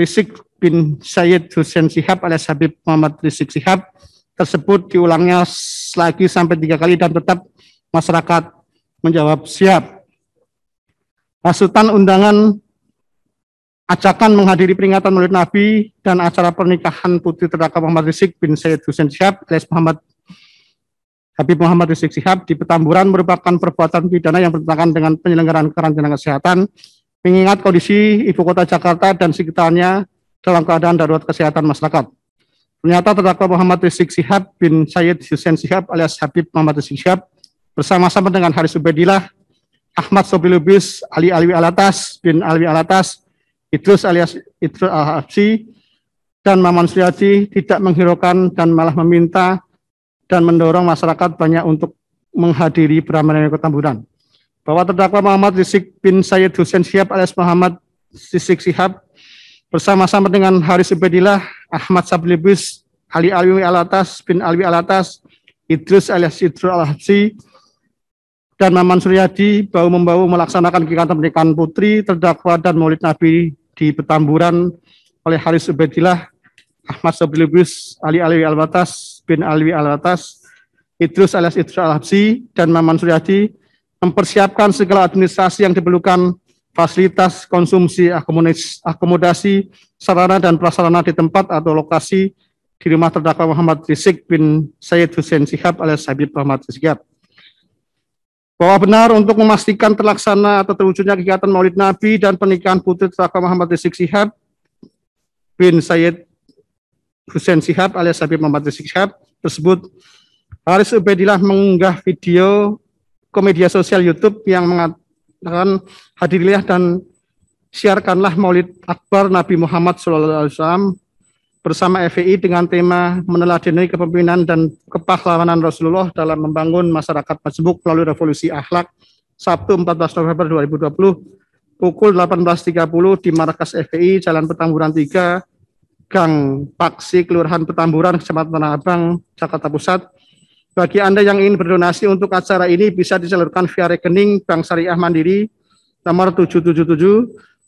Rizik bin Syed Hussein Sihab alias Habib Muhammad Rizik Sihab tersebut diulangnya lagi sampai tiga kali dan tetap masyarakat menjawab siap. Hasutan undangan ajakan menghadiri peringatan Maulid Nabi dan acara pernikahan putri terdakwa Muhammad Rizik bin Syed Hussein Sihab alias Muhammad Habib Muhammad Rizik Sihab di Petamburan merupakan perbuatan pidana yang bertentangan dengan penyelenggaraan karantina kesehatan mengingat kondisi ibu kota Jakarta dan sekitarnya dalam keadaan darurat kesehatan masyarakat. Ternyata terdakwa Muhammad Rizik Sihab bin Syed Hussein Sihab alias Habib Muhammad Rizik Sihab bersama-sama dengan Haris Ubedillah, Ahmad Sobilubis, Ali Alwi Alatas bin Alwi Alatas, Idrus alias Idrus Al-Habsi, dan Maman Suyaji tidak menghiraukan dan malah meminta dan mendorong masyarakat banyak untuk menghadiri peramanan Kota Tamburan bahwa terdakwa Muhammad Rizik bin Sayyid Hussein Syihab alias Muhammad Rizik Syihab bersama-sama dengan Haris Ubedillah, Ahmad Sablibis, Ali Alwi Alatas bin Alwi Alatas, Idris alias Idrus al dan Maman Suryadi bau membau melaksanakan kegiatan pernikahan putri terdakwa dan Maulid Nabi di Petamburan oleh Haris Ubedillah, Ahmad Sablibis, Ali Alwi Alatas bin Alwi Alatas, Idrus alias Idrus al dan Maman Suryadi mempersiapkan segala administrasi yang diperlukan, fasilitas konsumsi, akomodasi, sarana dan prasarana di tempat atau lokasi di rumah terdakwa Muhammad Rizik bin Said Hussein Sihab alias Habib Muhammad Rizik bahwa benar untuk memastikan terlaksana atau terwujudnya kegiatan Maulid Nabi dan pernikahan putri terdakwa Muhammad Rizik Sihab bin Syed Hussein Sihab alias Habib Muhammad Rizik Sihab tersebut Haris Ubedillah mengunggah video ke media sosial YouTube yang mengatakan hadirilah dan siarkanlah Maulid Akbar Nabi Muhammad SAW bersama FPI dengan tema meneladani kepemimpinan dan kepahlawanan Rasulullah dalam membangun masyarakat majemuk melalui revolusi akhlak Sabtu 14 November 2020 pukul 18.30 di markas FPI Jalan Petamburan 3 Gang Paksi Kelurahan Petamburan Kecamatan Tanah Abang Jakarta Pusat bagi Anda yang ingin berdonasi untuk acara ini bisa disalurkan via rekening Bank Syariah Mandiri nomor 777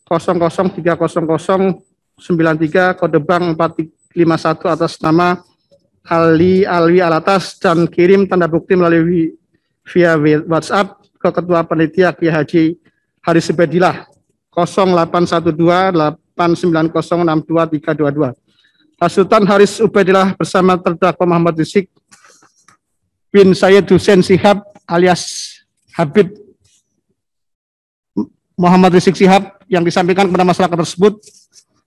003093 kode bank 451 atas nama Ali Alwi Alatas dan kirim tanda bukti melalui via WhatsApp ke Ketua Panitia Kiai Haji Haris Sebedilah 081289062322. Hasutan Haris Ubedillah bersama terdakwa Muhammad Rizik pin saya Hussein Sihab alias Habib Muhammad Rizik Sihab yang disampaikan kepada masyarakat tersebut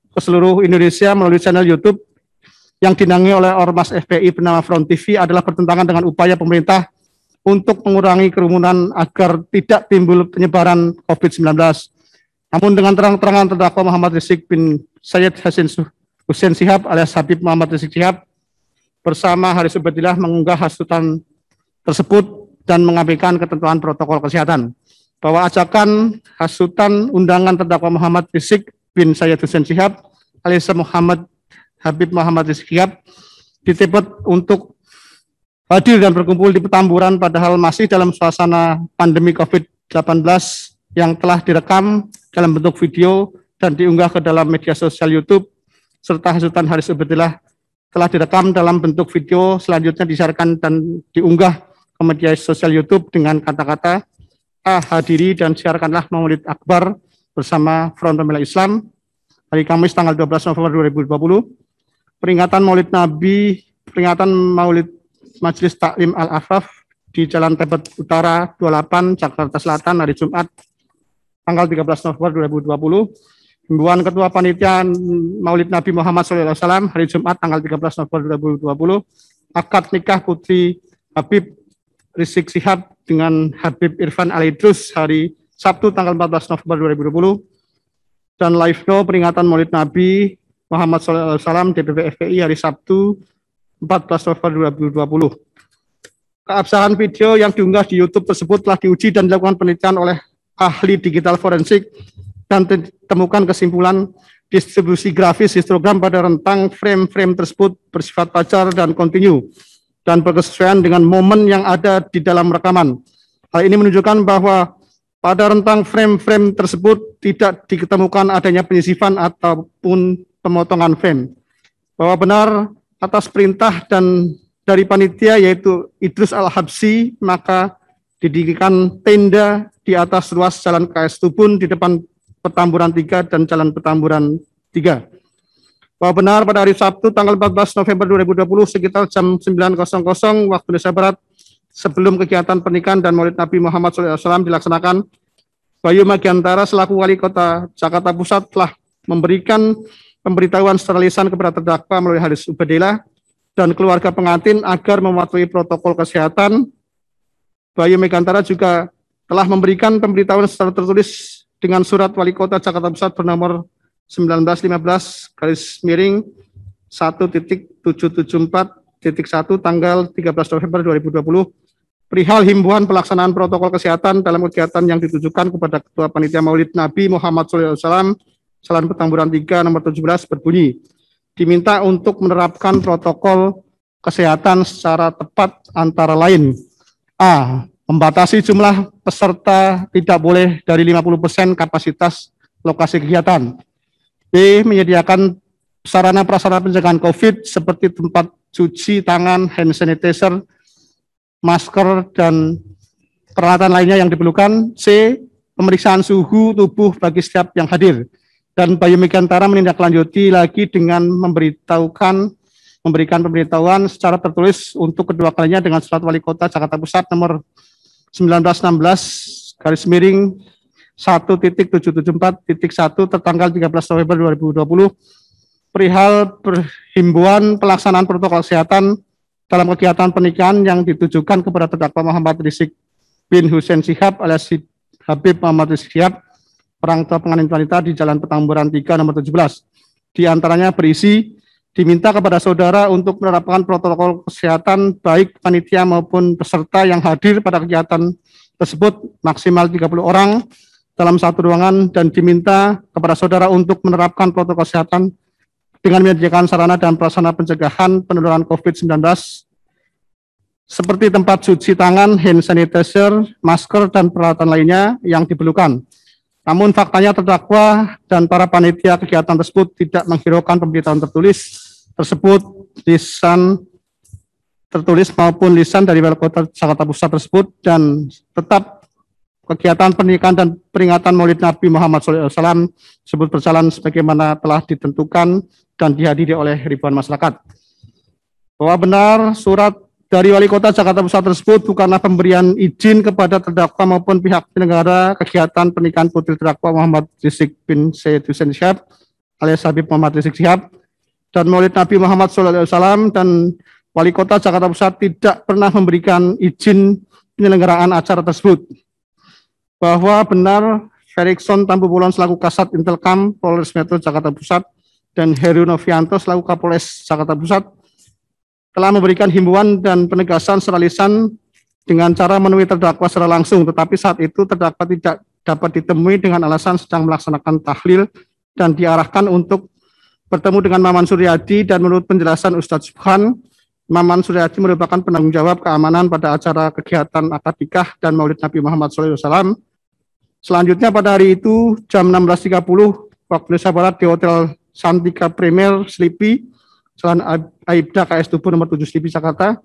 ke seluruh Indonesia melalui channel YouTube yang dinangi oleh Ormas FPI bernama Front TV adalah bertentangan dengan upaya pemerintah untuk mengurangi kerumunan agar tidak timbul penyebaran COVID-19. Namun dengan terang-terangan terdakwa Muhammad Rizik bin Sayyid Hasin Hussein Sihab alias Habib Muhammad Rizik Sihab bersama Haris Ubedillah mengunggah hasutan tersebut dan mengabaikan ketentuan protokol kesehatan. Bahwa ajakan hasutan undangan terdakwa Muhammad Rizik bin Sayyid Hussein Syihab alias Muhammad Habib Muhammad Rizik Syihab ditebut untuk hadir dan berkumpul di petamburan padahal masih dalam suasana pandemi COVID-19 yang telah direkam dalam bentuk video dan diunggah ke dalam media sosial YouTube serta hasutan Haris Ubedillah telah direkam dalam bentuk video selanjutnya disiarkan dan diunggah ke media sosial YouTube dengan kata-kata ah hadiri dan siarkanlah Maulid Akbar bersama Front Pembela Islam hari Kamis tanggal 12 November 2020 peringatan Maulid Nabi peringatan Maulid Majelis Taklim Al-Afaf di Jalan Tebet Utara 28 Jakarta Selatan hari Jumat tanggal 13 November 2020 himbauan Ketua Panitia Maulid Nabi Muhammad SAW hari Jumat tanggal 13 November 2020 akad nikah Putri Habib Rizik Sihab dengan Habib Irfan Alidrus hari Sabtu tanggal 14 November 2020 dan live no peringatan Maulid Nabi Muhammad SAW DPP FPI hari Sabtu 14 November 2020. Keabsahan video yang diunggah di YouTube tersebut telah diuji dan dilakukan penelitian oleh ahli digital forensik dan ditemukan kesimpulan distribusi grafis histogram pada rentang frame-frame tersebut bersifat pacar dan kontinu dan berkesesuaian dengan momen yang ada di dalam rekaman. Hal ini menunjukkan bahwa pada rentang frame-frame tersebut tidak diketemukan adanya penyisifan ataupun pemotongan frame. Bahwa benar atas perintah dan dari panitia yaitu Idrus Al-Habsi, maka didirikan tenda di atas ruas Jalan KS Tubun di depan Petamburan 3 dan Jalan Petamburan 3 bahwa benar pada hari Sabtu tanggal 14 November 2020 sekitar jam 9.00 waktu Indonesia Barat sebelum kegiatan pernikahan dan maulid Nabi Muhammad SAW dilaksanakan, Bayu Magiantara selaku wali kota Jakarta Pusat telah memberikan pemberitahuan secara lisan kepada terdakwa melalui hadis Ubedillah dan keluarga pengantin agar mematuhi protokol kesehatan. Bayu Megantara juga telah memberikan pemberitahuan secara tertulis dengan surat wali kota Jakarta Pusat bernomor 1915 garis miring 1.774.1 tanggal 13 November 2020 perihal himbauan pelaksanaan protokol kesehatan dalam kegiatan yang ditujukan kepada Ketua Panitia Maulid Nabi Muhammad SAW Salam Petamburan 3 nomor 17 berbunyi diminta untuk menerapkan protokol kesehatan secara tepat antara lain A. Membatasi jumlah peserta tidak boleh dari 50% kapasitas lokasi kegiatan. B. Menyediakan sarana prasarana pencegahan COVID seperti tempat cuci tangan, hand sanitizer, masker, dan peralatan lainnya yang diperlukan. C. Pemeriksaan suhu tubuh bagi setiap yang hadir. Dan Bayu Megantara menindaklanjuti lagi dengan memberitahukan memberikan pemberitahuan secara tertulis untuk kedua kalinya dengan surat wali kota Jakarta Pusat nomor 1916 garis miring 1.774.1 tertanggal 13 November 2020 perihal perhimbuan pelaksanaan protokol kesehatan dalam kegiatan pernikahan yang ditujukan kepada terdakwa Muhammad Rizik bin Hussein Sihab alias Habib Muhammad Rizik Sihab perangkat pengantin wanita di Jalan Petamburan 3 nomor 17. Di antaranya berisi diminta kepada saudara untuk menerapkan protokol kesehatan baik panitia maupun peserta yang hadir pada kegiatan tersebut maksimal 30 orang dalam satu ruangan dan diminta kepada saudara untuk menerapkan protokol kesehatan dengan menyediakan sarana dan prasarana pencegahan penularan COVID-19 seperti tempat cuci tangan, hand sanitizer, masker, dan peralatan lainnya yang diperlukan. Namun faktanya terdakwa dan para panitia kegiatan tersebut tidak menghiraukan pemberitahuan tertulis tersebut lisan tertulis maupun lisan dari wali kota Jakarta Pusat tersebut dan tetap kegiatan pernikahan dan peringatan Maulid Nabi Muhammad SAW sebut berjalan sebagaimana telah ditentukan dan dihadiri oleh ribuan masyarakat. Bahwa benar surat dari Wali Kota Jakarta Pusat tersebut bukanlah pemberian izin kepada terdakwa maupun pihak penyelenggara kegiatan pernikahan putri terdakwa Muhammad Rizik bin Syed Hussein Syihab alias Habib Muhammad Rizik Syihab dan Maulid Nabi Muhammad SAW dan Wali Kota Jakarta Pusat tidak pernah memberikan izin penyelenggaraan acara tersebut bahwa benar Ferikson Tambupulon selaku Kasat Intelkam Polres Metro Jakarta Pusat dan Heru Novianto selaku Kapolres Jakarta Pusat telah memberikan himbauan dan penegasan secara lisan dengan cara menemui terdakwa secara langsung, tetapi saat itu terdakwa tidak dapat ditemui dengan alasan sedang melaksanakan tahlil dan diarahkan untuk bertemu dengan Maman Suryadi dan menurut penjelasan Ustadz Subhan, Maman Suryadi merupakan penanggung jawab keamanan pada acara kegiatan akad nikah dan maulid Nabi Muhammad SAW. Selanjutnya pada hari itu jam 16.30 waktu Indonesia Barat di Hotel Santika Premier Slipi, Jalan Aibda KS Tubuh nomor 7 Slipi, Jakarta.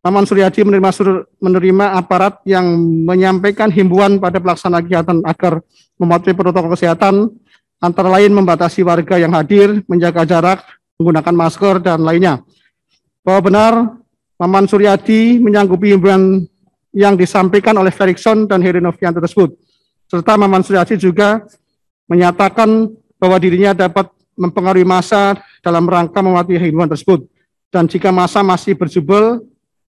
Maman Suryadi menerima, sur, menerima aparat yang menyampaikan himbuan pada pelaksana kegiatan agar mematuhi protokol kesehatan, antara lain membatasi warga yang hadir, menjaga jarak, menggunakan masker, dan lainnya bahwa benar Maman Suryadi menyanggupi imbuhan yang disampaikan oleh Ferikson dan Herinovianto tersebut. Serta Maman Suryadi juga menyatakan bahwa dirinya dapat mempengaruhi masa dalam rangka mematuhi himbauan tersebut. Dan jika masa masih berjubel,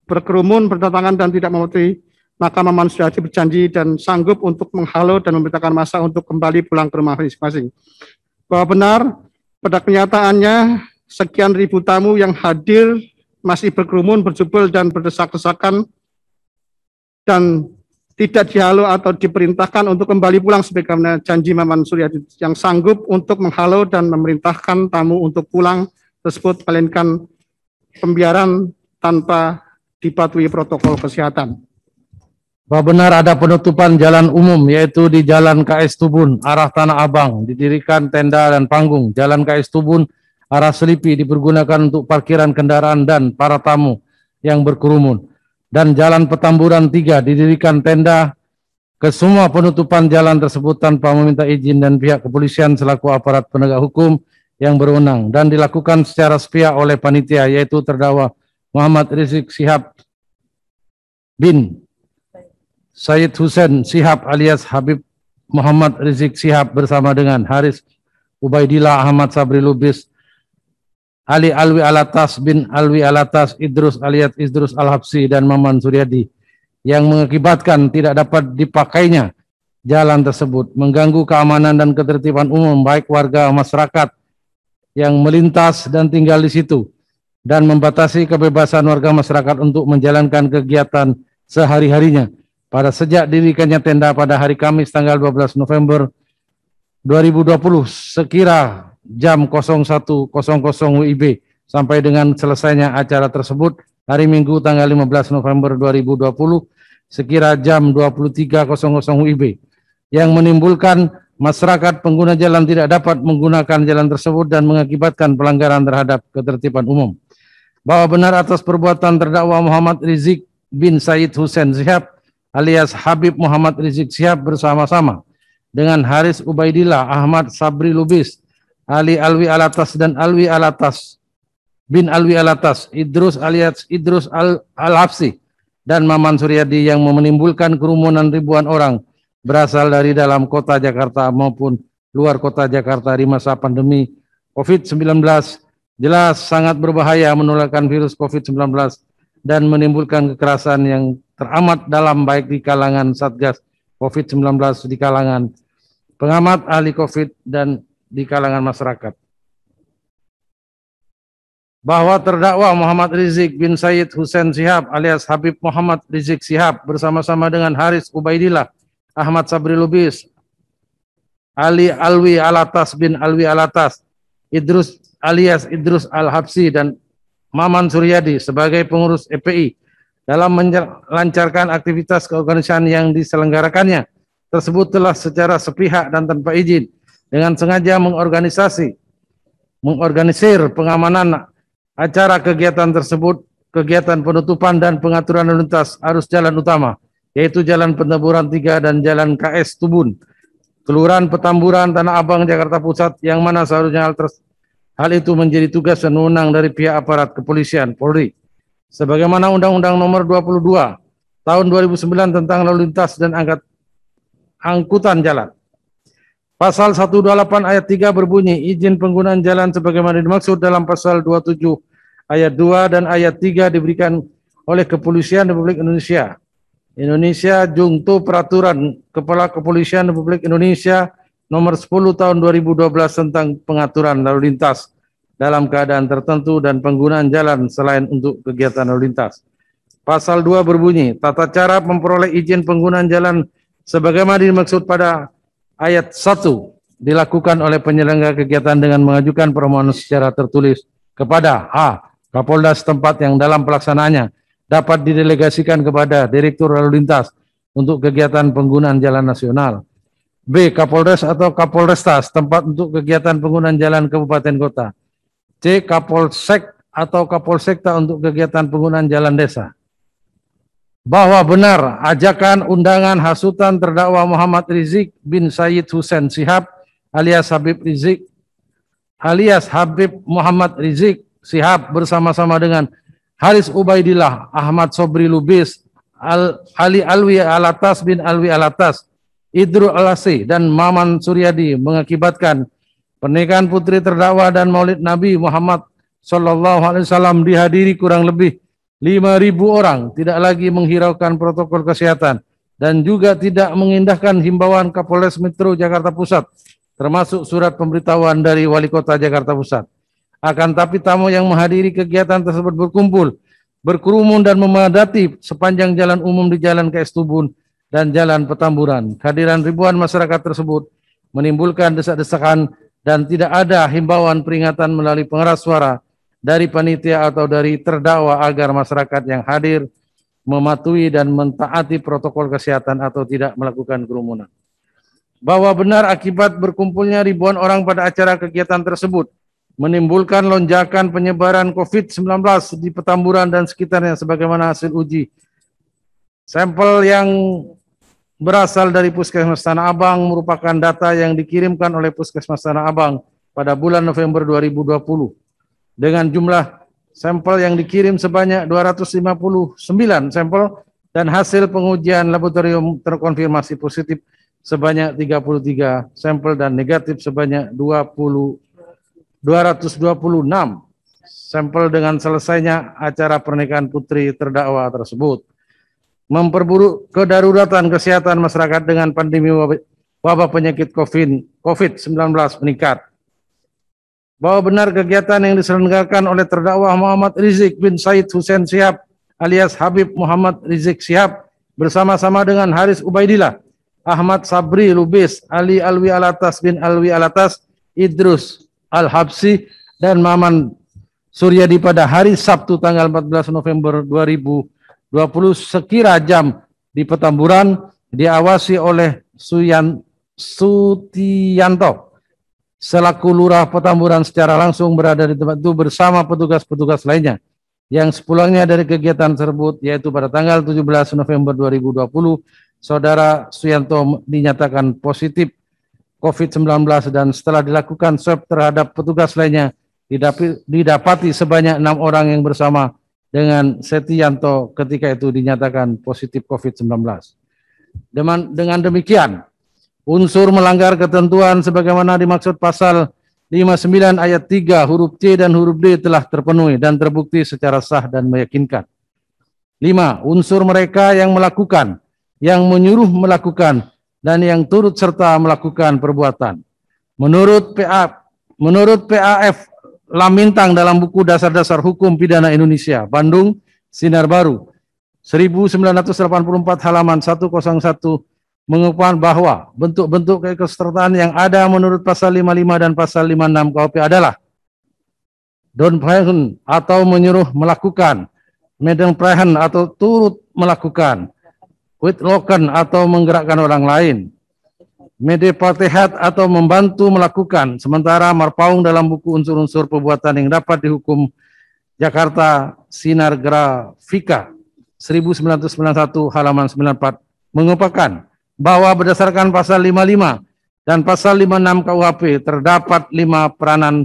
berkerumun, berdatangan, dan tidak mematuhi maka Maman Suryadi berjanji dan sanggup untuk menghalau dan memberitakan masa untuk kembali pulang ke rumah masing-masing. Bahwa benar, pada kenyataannya, sekian ribu tamu yang hadir masih berkerumun, berjubel, dan berdesak-desakan, dan tidak dihalau atau diperintahkan untuk kembali pulang sebagaimana janji Maman Surya yang sanggup untuk menghalau dan memerintahkan tamu untuk pulang tersebut melainkan pembiaran tanpa dipatuhi protokol kesehatan. Bahwa benar ada penutupan jalan umum yaitu di Jalan KS Tubun arah Tanah Abang didirikan tenda dan panggung Jalan KS Tubun Arah Selipi dipergunakan untuk parkiran kendaraan dan para tamu yang berkerumun. Dan Jalan Petamburan tiga didirikan tenda ke semua penutupan jalan tersebut tanpa meminta izin dan pihak kepolisian selaku aparat penegak hukum yang berwenang dan dilakukan secara sepihak oleh panitia yaitu terdakwa Muhammad Rizik Sihab bin Said Hussein Sihab alias Habib Muhammad Rizik Sihab bersama dengan Haris Ubaidillah Ahmad Sabri Lubis Ali Alwi Alatas bin Alwi Alatas Idrus Aliat Idrus Alhabsi dan Maman Suryadi yang mengakibatkan tidak dapat dipakainya jalan tersebut mengganggu keamanan dan ketertiban umum baik warga masyarakat yang melintas dan tinggal di situ dan membatasi kebebasan warga masyarakat untuk menjalankan kegiatan sehari-harinya. Pada sejak dirikannya tenda pada hari Kamis tanggal 12 November 2020 sekira jam 01.00 WIB sampai dengan selesainya acara tersebut hari Minggu tanggal 15 November 2020 sekira jam 23.00 WIB yang menimbulkan masyarakat pengguna jalan tidak dapat menggunakan jalan tersebut dan mengakibatkan pelanggaran terhadap ketertiban umum. Bahwa benar atas perbuatan terdakwa Muhammad Rizik bin Said Hussein Sihab alias Habib Muhammad Rizik Sihab bersama-sama dengan Haris Ubaidillah Ahmad Sabri Lubis Ali Alwi Alatas dan Alwi Alatas bin Alwi Alatas, Idrus alias Idrus Al Alafsi dan Maman Suryadi yang menimbulkan kerumunan ribuan orang berasal dari dalam kota Jakarta maupun luar kota Jakarta di masa pandemi COVID-19 jelas sangat berbahaya menularkan virus COVID-19 dan menimbulkan kekerasan yang teramat dalam baik di kalangan Satgas COVID-19 di kalangan pengamat ahli COVID dan di kalangan masyarakat. Bahwa terdakwa Muhammad Rizik bin Said Hussein Sihab alias Habib Muhammad Rizik Sihab bersama-sama dengan Haris Ubaidillah, Ahmad Sabri Lubis, Ali Alwi Alatas bin Alwi Alatas, Idrus alias Idrus Al-Habsi dan Maman Suryadi sebagai pengurus EPI dalam melancarkan aktivitas keorganisasian yang diselenggarakannya tersebut telah secara sepihak dan tanpa izin dengan sengaja mengorganisasi, mengorganisir pengamanan acara kegiatan tersebut, kegiatan penutupan dan pengaturan lalu lintas arus jalan utama, yaitu Jalan Peneburan 3 dan Jalan KS Tubun, Kelurahan Petamburan, Tanah Abang, Jakarta Pusat, yang mana seharusnya hal, hal itu menjadi tugas dan wewenang dari pihak aparat kepolisian, Polri. Sebagaimana Undang-Undang Nomor 22 Tahun 2009 tentang Lalu Lintas dan Angkutan Jalan Pasal 128 ayat 3 berbunyi, izin penggunaan jalan sebagaimana dimaksud dalam pasal 27 ayat 2 dan ayat 3 diberikan oleh Kepolisian Republik Indonesia. Indonesia jungto peraturan Kepala Kepolisian Republik Indonesia nomor 10 tahun 2012 tentang pengaturan lalu lintas dalam keadaan tertentu dan penggunaan jalan selain untuk kegiatan lalu lintas. Pasal 2 berbunyi, tata cara memperoleh izin penggunaan jalan sebagaimana dimaksud pada ayat 1 dilakukan oleh penyelenggara kegiatan dengan mengajukan permohonan secara tertulis kepada a Kapolda setempat yang dalam pelaksanaannya dapat didelegasikan kepada Direktur Lalu Lintas untuk kegiatan penggunaan jalan nasional. B. Kapolres atau Kapolresta setempat untuk kegiatan penggunaan jalan kabupaten kota. C. Kapolsek atau Kapolsekta untuk kegiatan penggunaan jalan desa bahwa benar ajakan undangan hasutan terdakwa Muhammad Rizik bin Said Husain Sihab alias Habib Rizik alias Habib Muhammad Rizik Sihab bersama-sama dengan Haris Ubaidillah, Ahmad Sobri Lubis, Al Ali Alwi Alatas bin Alwi Alatas, Idru Alasi dan Maman Suryadi mengakibatkan pernikahan putri terdakwa dan Maulid Nabi Muhammad Shallallahu Alaihi Wasallam dihadiri kurang lebih 5.000 orang tidak lagi menghiraukan protokol kesehatan dan juga tidak mengindahkan himbauan Kapolres Metro Jakarta Pusat, termasuk surat pemberitahuan dari Wali Kota Jakarta Pusat. Akan tapi tamu yang menghadiri kegiatan tersebut berkumpul, berkerumun dan memadati sepanjang jalan umum di Jalan KS Tubun dan Jalan Petamburan. Kehadiran ribuan masyarakat tersebut menimbulkan desak-desakan dan tidak ada himbauan peringatan melalui pengeras suara dari panitia atau dari terdakwa agar masyarakat yang hadir mematuhi dan mentaati protokol kesehatan atau tidak melakukan kerumunan. Bahwa benar akibat berkumpulnya ribuan orang pada acara kegiatan tersebut menimbulkan lonjakan penyebaran COVID-19 di Petamburan dan sekitarnya sebagaimana hasil uji. Sampel yang berasal dari Puskesmas Tanah Abang merupakan data yang dikirimkan oleh Puskesmas Tanah Abang pada bulan November 2020 dengan jumlah sampel yang dikirim sebanyak 259 sampel dan hasil pengujian laboratorium terkonfirmasi positif sebanyak 33 sampel dan negatif sebanyak 20 226 sampel dengan selesainya acara pernikahan putri terdakwa tersebut. Memperburuk kedaruratan kesehatan masyarakat dengan pandemi wabah penyakit COVID-19 meningkat bahwa benar kegiatan yang diselenggarakan oleh terdakwa Muhammad Rizik bin Said Hussein Sihab alias Habib Muhammad Rizik Sihab bersama-sama dengan Haris Ubaidillah, Ahmad Sabri Lubis, Ali Alwi Alatas bin Alwi Alatas, Idrus Al-Habsi, dan Maman Suryadi pada hari Sabtu tanggal 14 November 2020 sekira jam di Petamburan diawasi oleh Suyan Sutianto selaku lurah Petamburan secara langsung berada di tempat itu bersama petugas-petugas lainnya yang sepulangnya dari kegiatan tersebut yaitu pada tanggal 17 November 2020 saudara Suyanto dinyatakan positif COVID-19 dan setelah dilakukan swab terhadap petugas lainnya didapati, sebanyak enam orang yang bersama dengan Setianto ketika itu dinyatakan positif COVID-19. Dengan, dengan demikian, unsur melanggar ketentuan sebagaimana dimaksud pasal 59 ayat 3 huruf C dan huruf D telah terpenuhi dan terbukti secara sah dan meyakinkan. 5. Unsur mereka yang melakukan, yang menyuruh melakukan dan yang turut serta melakukan perbuatan. Menurut PA menurut PAF Lamintang dalam buku Dasar-dasar Hukum Pidana Indonesia, Bandung, Sinar Baru, 1984 halaman 101 mengupakan bahwa bentuk-bentuk keikutsertaan yang ada menurut pasal 55 dan pasal 56 KUHP adalah don prehen atau menyuruh melakukan, medan prehen atau turut melakukan, witloken atau menggerakkan orang lain, mede medepatehat atau membantu melakukan, sementara marpaung dalam buku unsur-unsur perbuatan yang dapat dihukum Jakarta Sinar Grafika 1991 halaman 94 mengupakan bahwa berdasarkan pasal 55 dan pasal 56 KUHP terdapat lima peranan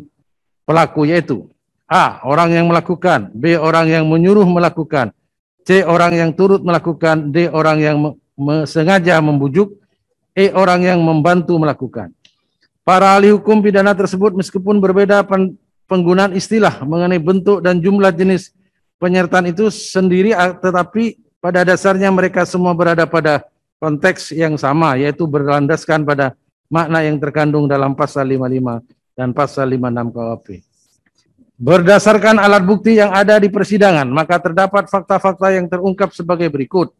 pelaku yaitu A. Orang yang melakukan B. Orang yang menyuruh melakukan C. Orang yang turut melakukan D. Orang yang sengaja membujuk E. Orang yang membantu melakukan Para ahli hukum pidana tersebut meskipun berbeda penggunaan istilah mengenai bentuk dan jumlah jenis penyertaan itu sendiri tetapi pada dasarnya mereka semua berada pada konteks yang sama yaitu berlandaskan pada makna yang terkandung dalam pasal 55 dan pasal 56 KUHP. Berdasarkan alat bukti yang ada di persidangan, maka terdapat fakta-fakta yang terungkap sebagai berikut.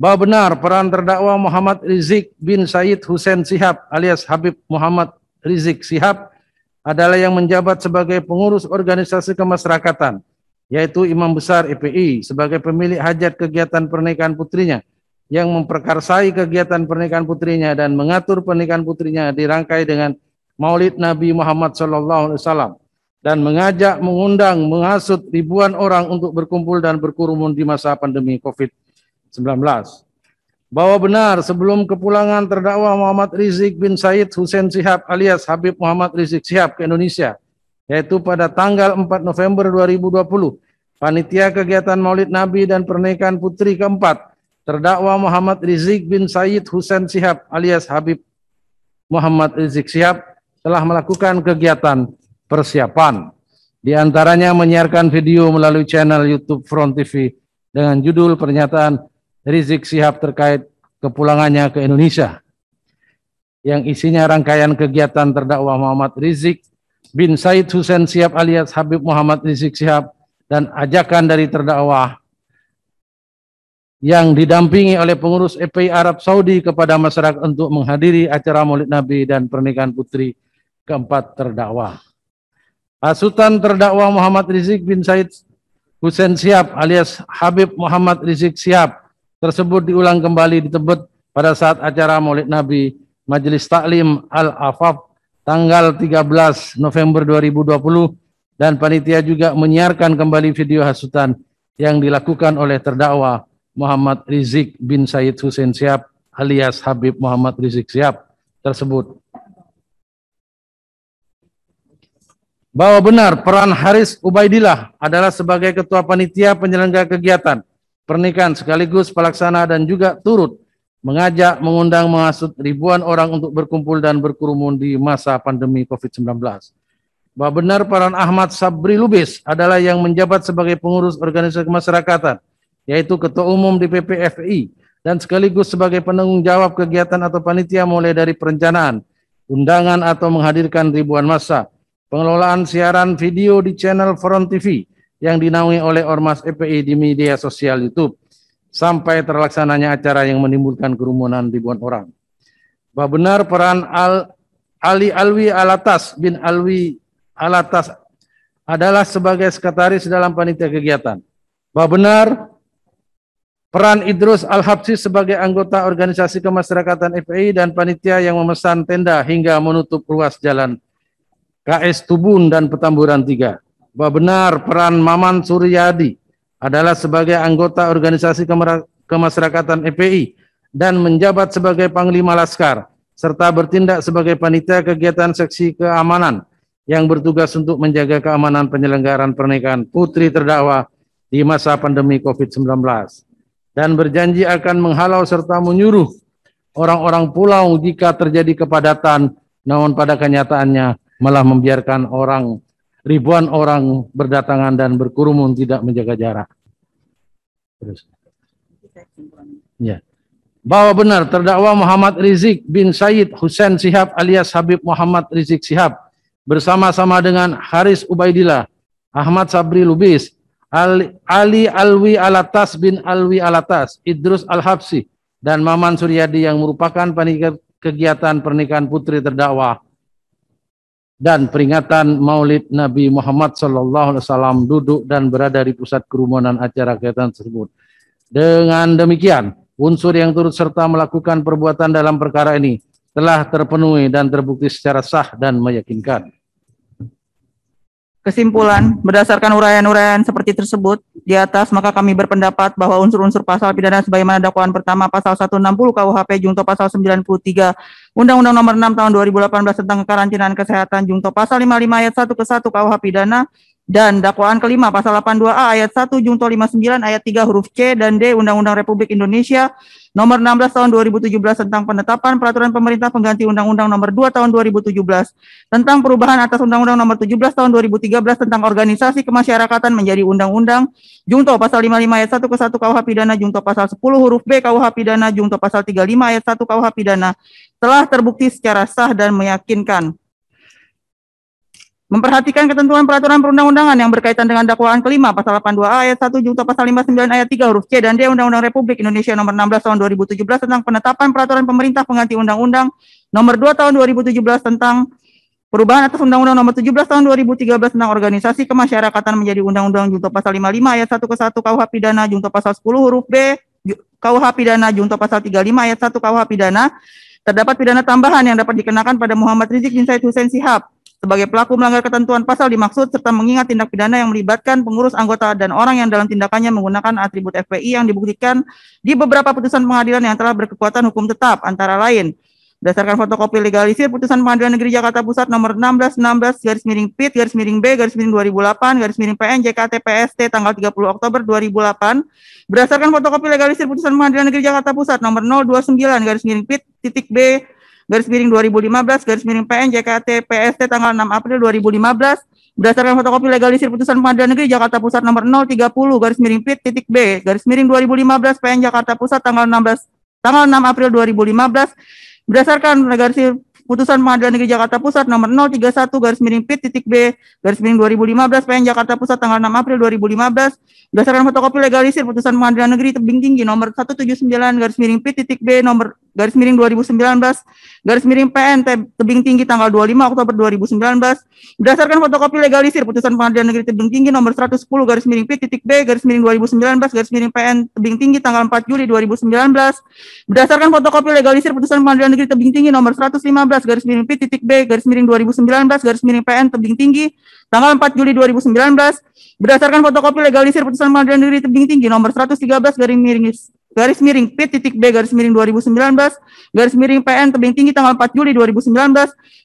Bahwa benar peran terdakwa Muhammad Rizik bin Said Hussein Sihab alias Habib Muhammad Rizik Sihab adalah yang menjabat sebagai pengurus organisasi kemasyarakatan, yaitu Imam Besar EPI sebagai pemilik hajat kegiatan pernikahan putrinya yang memperkarsai kegiatan pernikahan putrinya dan mengatur pernikahan putrinya dirangkai dengan Maulid Nabi Muhammad SAW dan mengajak, mengundang, menghasut ribuan orang untuk berkumpul dan berkurumun di masa pandemi COVID-19. Bahwa benar sebelum kepulangan terdakwa Muhammad Rizik bin Said Hussein Sihab alias Habib Muhammad Rizik Sihab ke Indonesia, yaitu pada tanggal 4 November 2020, Panitia Kegiatan Maulid Nabi dan Pernikahan Putri keempat terdakwa Muhammad Rizik bin Said Husain Sihab alias Habib Muhammad Rizik Sihab telah melakukan kegiatan persiapan. Di antaranya menyiarkan video melalui channel YouTube Front TV dengan judul pernyataan Rizik Sihab terkait kepulangannya ke Indonesia yang isinya rangkaian kegiatan terdakwa Muhammad Rizik bin Said Husain Sihab alias Habib Muhammad Rizik Sihab dan ajakan dari terdakwa yang didampingi oleh pengurus EPI Arab Saudi kepada masyarakat untuk menghadiri acara Maulid Nabi dan pernikahan putri keempat terdakwa. Hasutan terdakwa Muhammad Rizik bin Said Hussein Siap alias Habib Muhammad Rizik Siap tersebut diulang kembali di Tebet pada saat acara Maulid Nabi Majelis Taklim Al-Afaf tanggal 13 November 2020 dan panitia juga menyiarkan kembali video hasutan yang dilakukan oleh terdakwa Muhammad Rizik bin Said Hussein Siap alias Habib Muhammad Rizik Siap tersebut. Bahwa benar peran Haris Ubaidillah adalah sebagai ketua panitia penyelenggara kegiatan pernikahan sekaligus pelaksana dan juga turut mengajak, mengundang, mengasut ribuan orang untuk berkumpul dan berkerumun di masa pandemi COVID-19. Bahwa benar peran Ahmad Sabri Lubis adalah yang menjabat sebagai pengurus organisasi kemasyarakatan yaitu Ketua Umum di PPFI dan sekaligus sebagai penanggung jawab kegiatan atau panitia mulai dari perencanaan, undangan atau menghadirkan ribuan massa, pengelolaan siaran video di channel Front TV yang dinaungi oleh Ormas EPI di media sosial YouTube, sampai terlaksananya acara yang menimbulkan kerumunan ribuan orang. Bahwa benar peran Al Ali Alwi Alatas bin Alwi Alatas adalah sebagai sekretaris dalam panitia kegiatan. Bahwa benar Peran Idrus Al-Habsi sebagai anggota organisasi kemasyarakatan FPI dan panitia yang memesan tenda hingga menutup ruas jalan KS Tubun dan Petamburan 3. Benar peran Maman Suryadi adalah sebagai anggota organisasi kemasyarakatan FPI dan menjabat sebagai Panglima Laskar serta bertindak sebagai panitia kegiatan seksi keamanan yang bertugas untuk menjaga keamanan penyelenggaraan pernikahan putri terdakwa di masa pandemi COVID-19 dan berjanji akan menghalau serta menyuruh orang-orang pulau jika terjadi kepadatan namun pada kenyataannya malah membiarkan orang ribuan orang berdatangan dan berkurumun tidak menjaga jarak. Terus. Ya. Bahwa benar terdakwa Muhammad Rizik bin Said Husain Sihab alias Habib Muhammad Rizik Sihab bersama-sama dengan Haris Ubaidillah, Ahmad Sabri Lubis, Ali, Ali Alwi Alatas bin Alwi Alatas, Idrus Al-Habsi, dan Maman Suryadi yang merupakan kegiatan pernikahan putri terdakwa dan peringatan Maulid Nabi Muhammad Sallallahu Alaihi Wasallam duduk dan berada di pusat kerumunan acara kegiatan tersebut. Dengan demikian, unsur yang turut serta melakukan perbuatan dalam perkara ini telah terpenuhi dan terbukti secara sah dan meyakinkan. Kesimpulan, berdasarkan uraian-uraian seperti tersebut di atas, maka kami berpendapat bahwa unsur-unsur pasal pidana sebagaimana dakwaan pertama pasal 160 KUHP jungto pasal 93 Undang-Undang Nomor 6 Tahun 2018 tentang Kekarantinaan Kesehatan jungto pasal 55 ayat 1 ke 1 KUHP pidana dan dakwaan kelima pasal 82A ayat 1 junto 59 ayat 3 huruf C dan D Undang-Undang Republik Indonesia nomor 16 tahun 2017 tentang penetapan peraturan pemerintah pengganti Undang-Undang nomor 2 tahun 2017 tentang perubahan atas Undang-Undang nomor 17 tahun 2013 tentang organisasi kemasyarakatan menjadi Undang-Undang junto pasal 55 ayat 1 ke 1 KUH pidana junto pasal 10 huruf B KUH pidana junto pasal 35 ayat 1 KUH pidana telah terbukti secara sah dan meyakinkan. Memperhatikan ketentuan peraturan perundang-undangan yang berkaitan dengan dakwaan kelima pasal 82 ayat 1 juta pasal 59 ayat 3 huruf C dan D Undang-Undang Republik Indonesia nomor 16 tahun 2017 tentang penetapan peraturan pemerintah pengganti undang-undang nomor 2 tahun 2017 tentang perubahan atas Undang-Undang nomor 17 tahun 2013 tentang organisasi kemasyarakatan menjadi Undang-Undang junto pasal 55 ayat 1 ke 1 KUH pidana junto pasal 10 huruf B KUH pidana junto pasal 35 ayat 1 KUH pidana terdapat pidana tambahan yang dapat dikenakan pada Muhammad Rizik bin Said Hussein Sihab sebagai pelaku melanggar ketentuan pasal dimaksud serta mengingat tindak pidana yang melibatkan pengurus anggota dan orang yang dalam tindakannya menggunakan atribut FPI yang dibuktikan di beberapa putusan pengadilan yang telah berkekuatan hukum tetap antara lain berdasarkan fotokopi legalisir putusan Pengadilan Negeri Jakarta Pusat nomor 1616 garis miring PIT garis miring B garis miring 2008 garis miring PN JKT PST tanggal 30 Oktober 2008 berdasarkan fotokopi legalisir putusan Pengadilan Negeri Jakarta Pusat nomor 029 garis miring PIT titik B garis miring 2015 garis miring PN JKT PST tanggal 6 April 2015 berdasarkan fotokopi legalisir putusan Pengadilan Negeri Jakarta Pusat nomor 030 garis miring pit titik B garis miring 2015 PN Jakarta Pusat tanggal 16 tanggal 6 April 2015 berdasarkan legalisir putusan Pengadilan Negeri Jakarta Pusat nomor 031 garis miring pit titik B garis miring 2015 PN Jakarta Pusat tanggal 6 April 2015 berdasarkan fotokopi legalisir putusan Pengadilan Negeri Tebing Tinggi nomor 179 garis miring pit titik B nomor garis miring 2019 garis miring PN tebing tinggi tanggal 25 Oktober 2019 berdasarkan fotokopi legalisir putusan pengadilan negeri tebing tinggi nomor 110 garis miring P titik B garis miring 2019 garis miring PN tebing tinggi tanggal 4 Juli 2019 berdasarkan fotokopi legalisir putusan pengadilan negeri tebing tinggi nomor 115 garis miring P titik B garis miring 2019 garis miring PN tebing tinggi tanggal 4 Juli 2019 berdasarkan fotokopi legalisir putusan pengadilan negeri tebing tinggi nomor 113 garis miring garis miring P titik B garis miring 2019 garis miring PN tebing tinggi tanggal 4 Juli 2019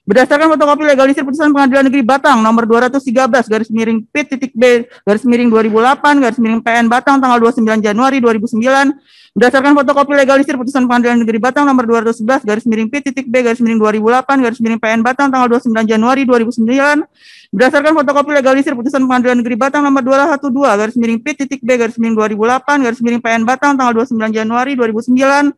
berdasarkan fotokopi legalisir putusan Pengadilan Negeri Batang nomor 213 garis miring P titik B garis miring 2008 garis miring PN Batang tanggal 29 Januari 2009 Berdasarkan fotokopi legalisir putusan Pengadilan Negeri Batang nomor 211 garis miring P titik B garis miring 2008 garis miring PN Batang tanggal 29 Januari 2009 berdasarkan fotokopi legalisir putusan Pengadilan Negeri Batang nomor 212 garis miring P titik B garis miring 2008 garis miring PN Batang tanggal 29 Januari 2009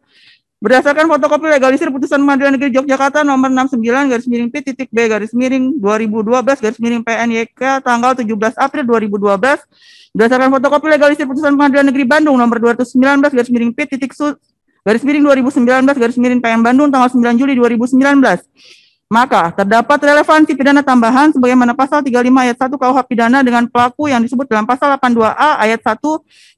Berdasarkan fotokopi legalisir putusan Pengadilan Negeri Yogyakarta nomor 69 garis miring P titik B garis miring 2012 garis miring PNYK tanggal 17 April 2012 berdasarkan fotokopi legalisir putusan Pengadilan Negeri Bandung nomor 219 garis miring P titik garis miring 2019 garis miring PM Bandung tanggal 9 Juli 2019 maka terdapat relevansi pidana tambahan sebagaimana pasal 35 ayat 1 KUH pidana dengan pelaku yang disebut dalam pasal 82A ayat 1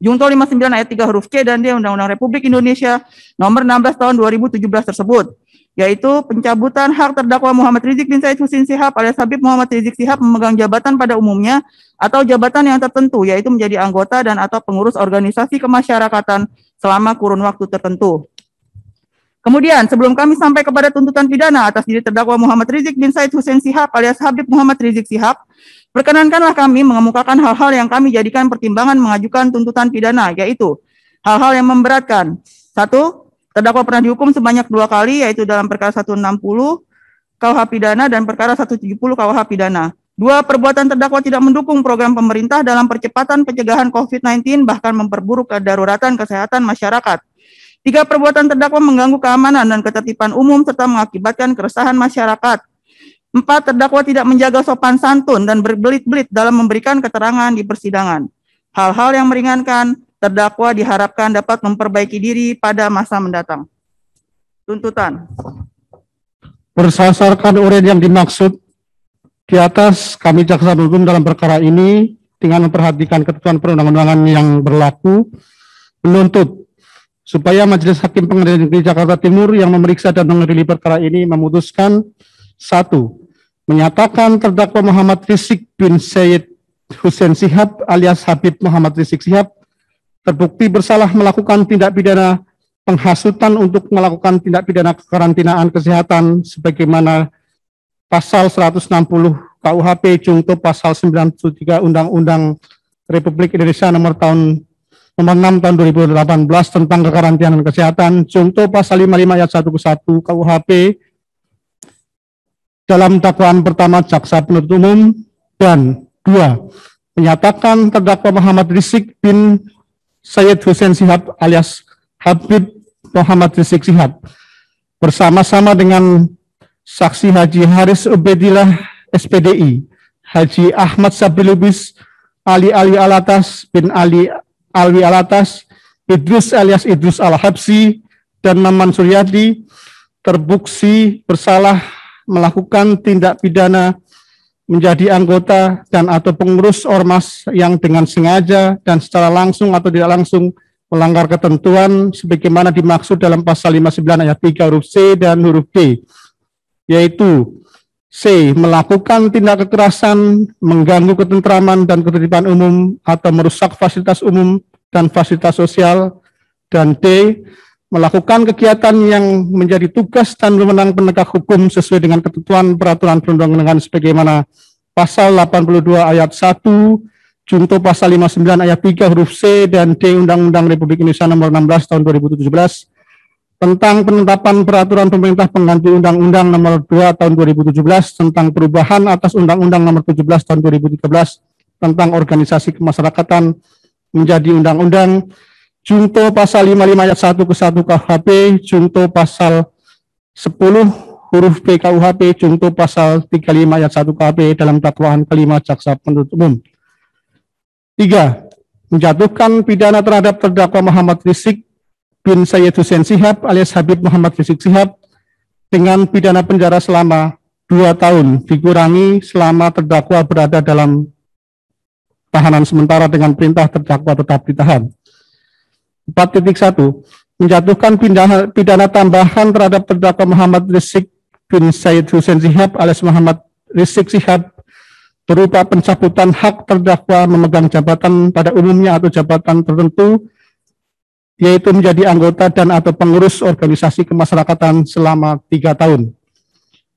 Junto 59 ayat 3 huruf C dan D Undang-Undang Republik Indonesia nomor 16 tahun 2017 tersebut yaitu pencabutan hak terdakwa Muhammad Rizik bin Said Husin Sihab alias Habib Muhammad Rizik Sihab memegang jabatan pada umumnya atau jabatan yang tertentu yaitu menjadi anggota dan atau pengurus organisasi kemasyarakatan selama kurun waktu tertentu. Kemudian, sebelum kami sampai kepada tuntutan pidana atas diri terdakwa Muhammad Rizik bin Said Hussein Sihab alias Habib Muhammad Rizik Sihab, perkenankanlah kami mengemukakan hal-hal yang kami jadikan pertimbangan mengajukan tuntutan pidana, yaitu hal-hal yang memberatkan. Satu, terdakwa pernah dihukum sebanyak dua kali, yaitu dalam perkara 160 KUH pidana dan perkara 170 KUH pidana. Dua, perbuatan terdakwa tidak mendukung program pemerintah dalam percepatan pencegahan COVID-19 bahkan memperburuk kedaruratan kesehatan masyarakat. Tiga perbuatan terdakwa mengganggu keamanan dan ketertiban umum serta mengakibatkan keresahan masyarakat. Empat, terdakwa tidak menjaga sopan santun dan berbelit-belit dalam memberikan keterangan di persidangan. Hal-hal yang meringankan, terdakwa diharapkan dapat memperbaiki diri pada masa mendatang. Tuntutan. Berdasarkan urin yang dimaksud di atas, kami jaksa hukum dalam perkara ini dengan memperhatikan ketentuan perundang-undangan yang berlaku, menuntut supaya Majelis Hakim Pengadilan Negeri Jakarta Timur yang memeriksa dan mengadili perkara ini memutuskan satu menyatakan terdakwa Muhammad Rizik bin Syed Hussein Sihab alias Habib Muhammad Rizik Sihab terbukti bersalah melakukan tindak pidana penghasutan untuk melakukan tindak pidana kekarantinaan kesehatan sebagaimana pasal 160 KUHP junto pasal 93 Undang-Undang Republik Indonesia nomor tahun nomor 6 tahun 2018 tentang kekarantinaan kesehatan, contoh pasal 55 ayat 1 ke 1 KUHP dalam dakwaan pertama jaksa penuntut umum dan dua menyatakan terdakwa Muhammad Rizik bin Sayyid Hussein Sihab alias Habib Muhammad Rizik Sihab bersama-sama dengan saksi Haji Haris Ubedillah SPDI, Haji Ahmad Sabilubis, Ali Ali Alatas bin Ali Alwi Alatas, Idris alias Idrus Al-Habsi, dan Maman Suryadi terbukti bersalah melakukan tindak pidana menjadi anggota dan atau pengurus ormas yang dengan sengaja dan secara langsung atau tidak langsung melanggar ketentuan sebagaimana dimaksud dalam pasal 59 ayat 3 huruf C dan huruf D yaitu C. Melakukan tindak kekerasan, mengganggu ketentraman dan ketertiban umum atau merusak fasilitas umum dan fasilitas sosial. Dan D. Melakukan kegiatan yang menjadi tugas dan pemenang penegak hukum sesuai dengan ketentuan peraturan perundang-undangan sebagaimana pasal 82 ayat 1, junto pasal 59 ayat 3 huruf C dan D Undang-Undang Republik Indonesia nomor 16 tahun 2017 tentang penetapan peraturan pemerintah pengganti Undang-Undang Nomor 2 Tahun 2017 tentang perubahan atas Undang-Undang Nomor 17 Tahun 2013 tentang organisasi kemasyarakatan menjadi Undang-Undang Junto pasal 55 ayat 1 ke 1 KUHP, Junto pasal 10 huruf B KUHP, Junto pasal 35 ayat 1 KUHP dalam dakwaan kelima jaksa penuntut umum. 3. Menjatuhkan pidana terhadap terdakwa Muhammad Rizik bin Sayyid Hussein Sihab alias Habib Muhammad Rizik Sihab dengan pidana penjara selama dua tahun dikurangi selama terdakwa berada dalam tahanan sementara dengan perintah terdakwa tetap ditahan. 4.1 menjatuhkan pidana, tambahan terhadap terdakwa Muhammad Rizik bin Sayyid Hussein Sihab alias Muhammad Rizik Sihab berupa pencabutan hak terdakwa memegang jabatan pada umumnya atau jabatan tertentu yaitu menjadi anggota dan atau pengurus organisasi kemasyarakatan selama tiga tahun.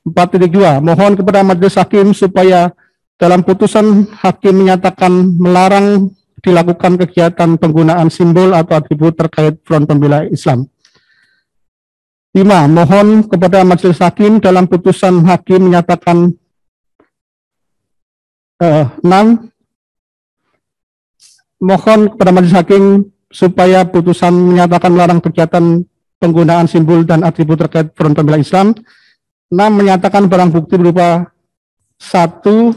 4.2. Mohon kepada majelis hakim supaya dalam putusan hakim menyatakan melarang dilakukan kegiatan penggunaan simbol atau atribut terkait Front Pembela Islam. 5. Mohon kepada majelis hakim dalam putusan hakim menyatakan eh, 6. Mohon kepada majelis hakim supaya putusan menyatakan larang kegiatan penggunaan simbol dan atribut terkait Front Pembela Islam. 6. Menyatakan barang bukti berupa satu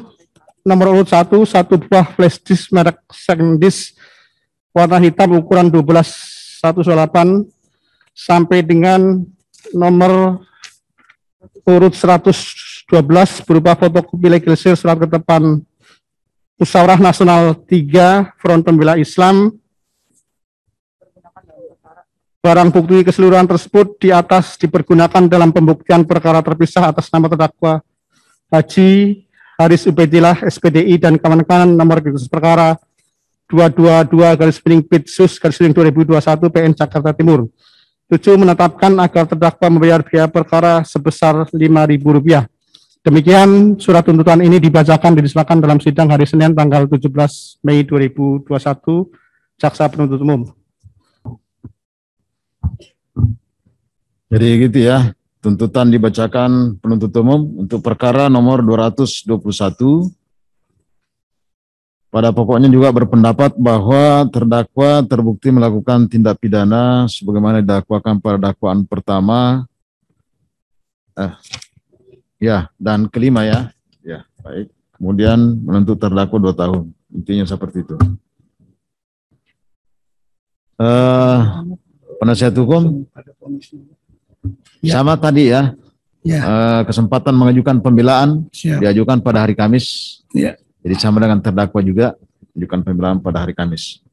nomor urut satu satu buah flash disk merek Sendis warna hitam ukuran 12108 sampai dengan nomor urut 112 berupa fotokopi legalisir surat ketepan Musyawarah Nasional 3 Front Pembela Islam Barang bukti keseluruhan tersebut di atas dipergunakan dalam pembuktian perkara terpisah atas nama terdakwa Haji Haris Ubedillah SPDI dan kawan-kawan nomor khusus perkara 222 garis miring Pitsus garis miring 2021 PN Jakarta Timur. 7. Menetapkan agar terdakwa membayar biaya perkara sebesar Rp5.000. Demikian surat tuntutan ini dibacakan diserahkan dalam sidang hari Senin tanggal 17 Mei 2021 Jaksa Penuntut Umum. Jadi gitu ya, tuntutan dibacakan penuntut umum untuk perkara nomor 221. Pada pokoknya juga berpendapat bahwa terdakwa terbukti melakukan tindak pidana sebagaimana didakwakan pada dakwaan pertama. Eh, ya, dan kelima ya. Ya, baik. Kemudian menuntut terdakwa dua tahun. Intinya seperti itu. Uh, penasihat hukum ya. sama tadi ya, ya. E, kesempatan mengajukan pembelaan Siap. diajukan pada hari Kamis ya. jadi sama dengan terdakwa juga mengajukan pembelaan pada hari Kamis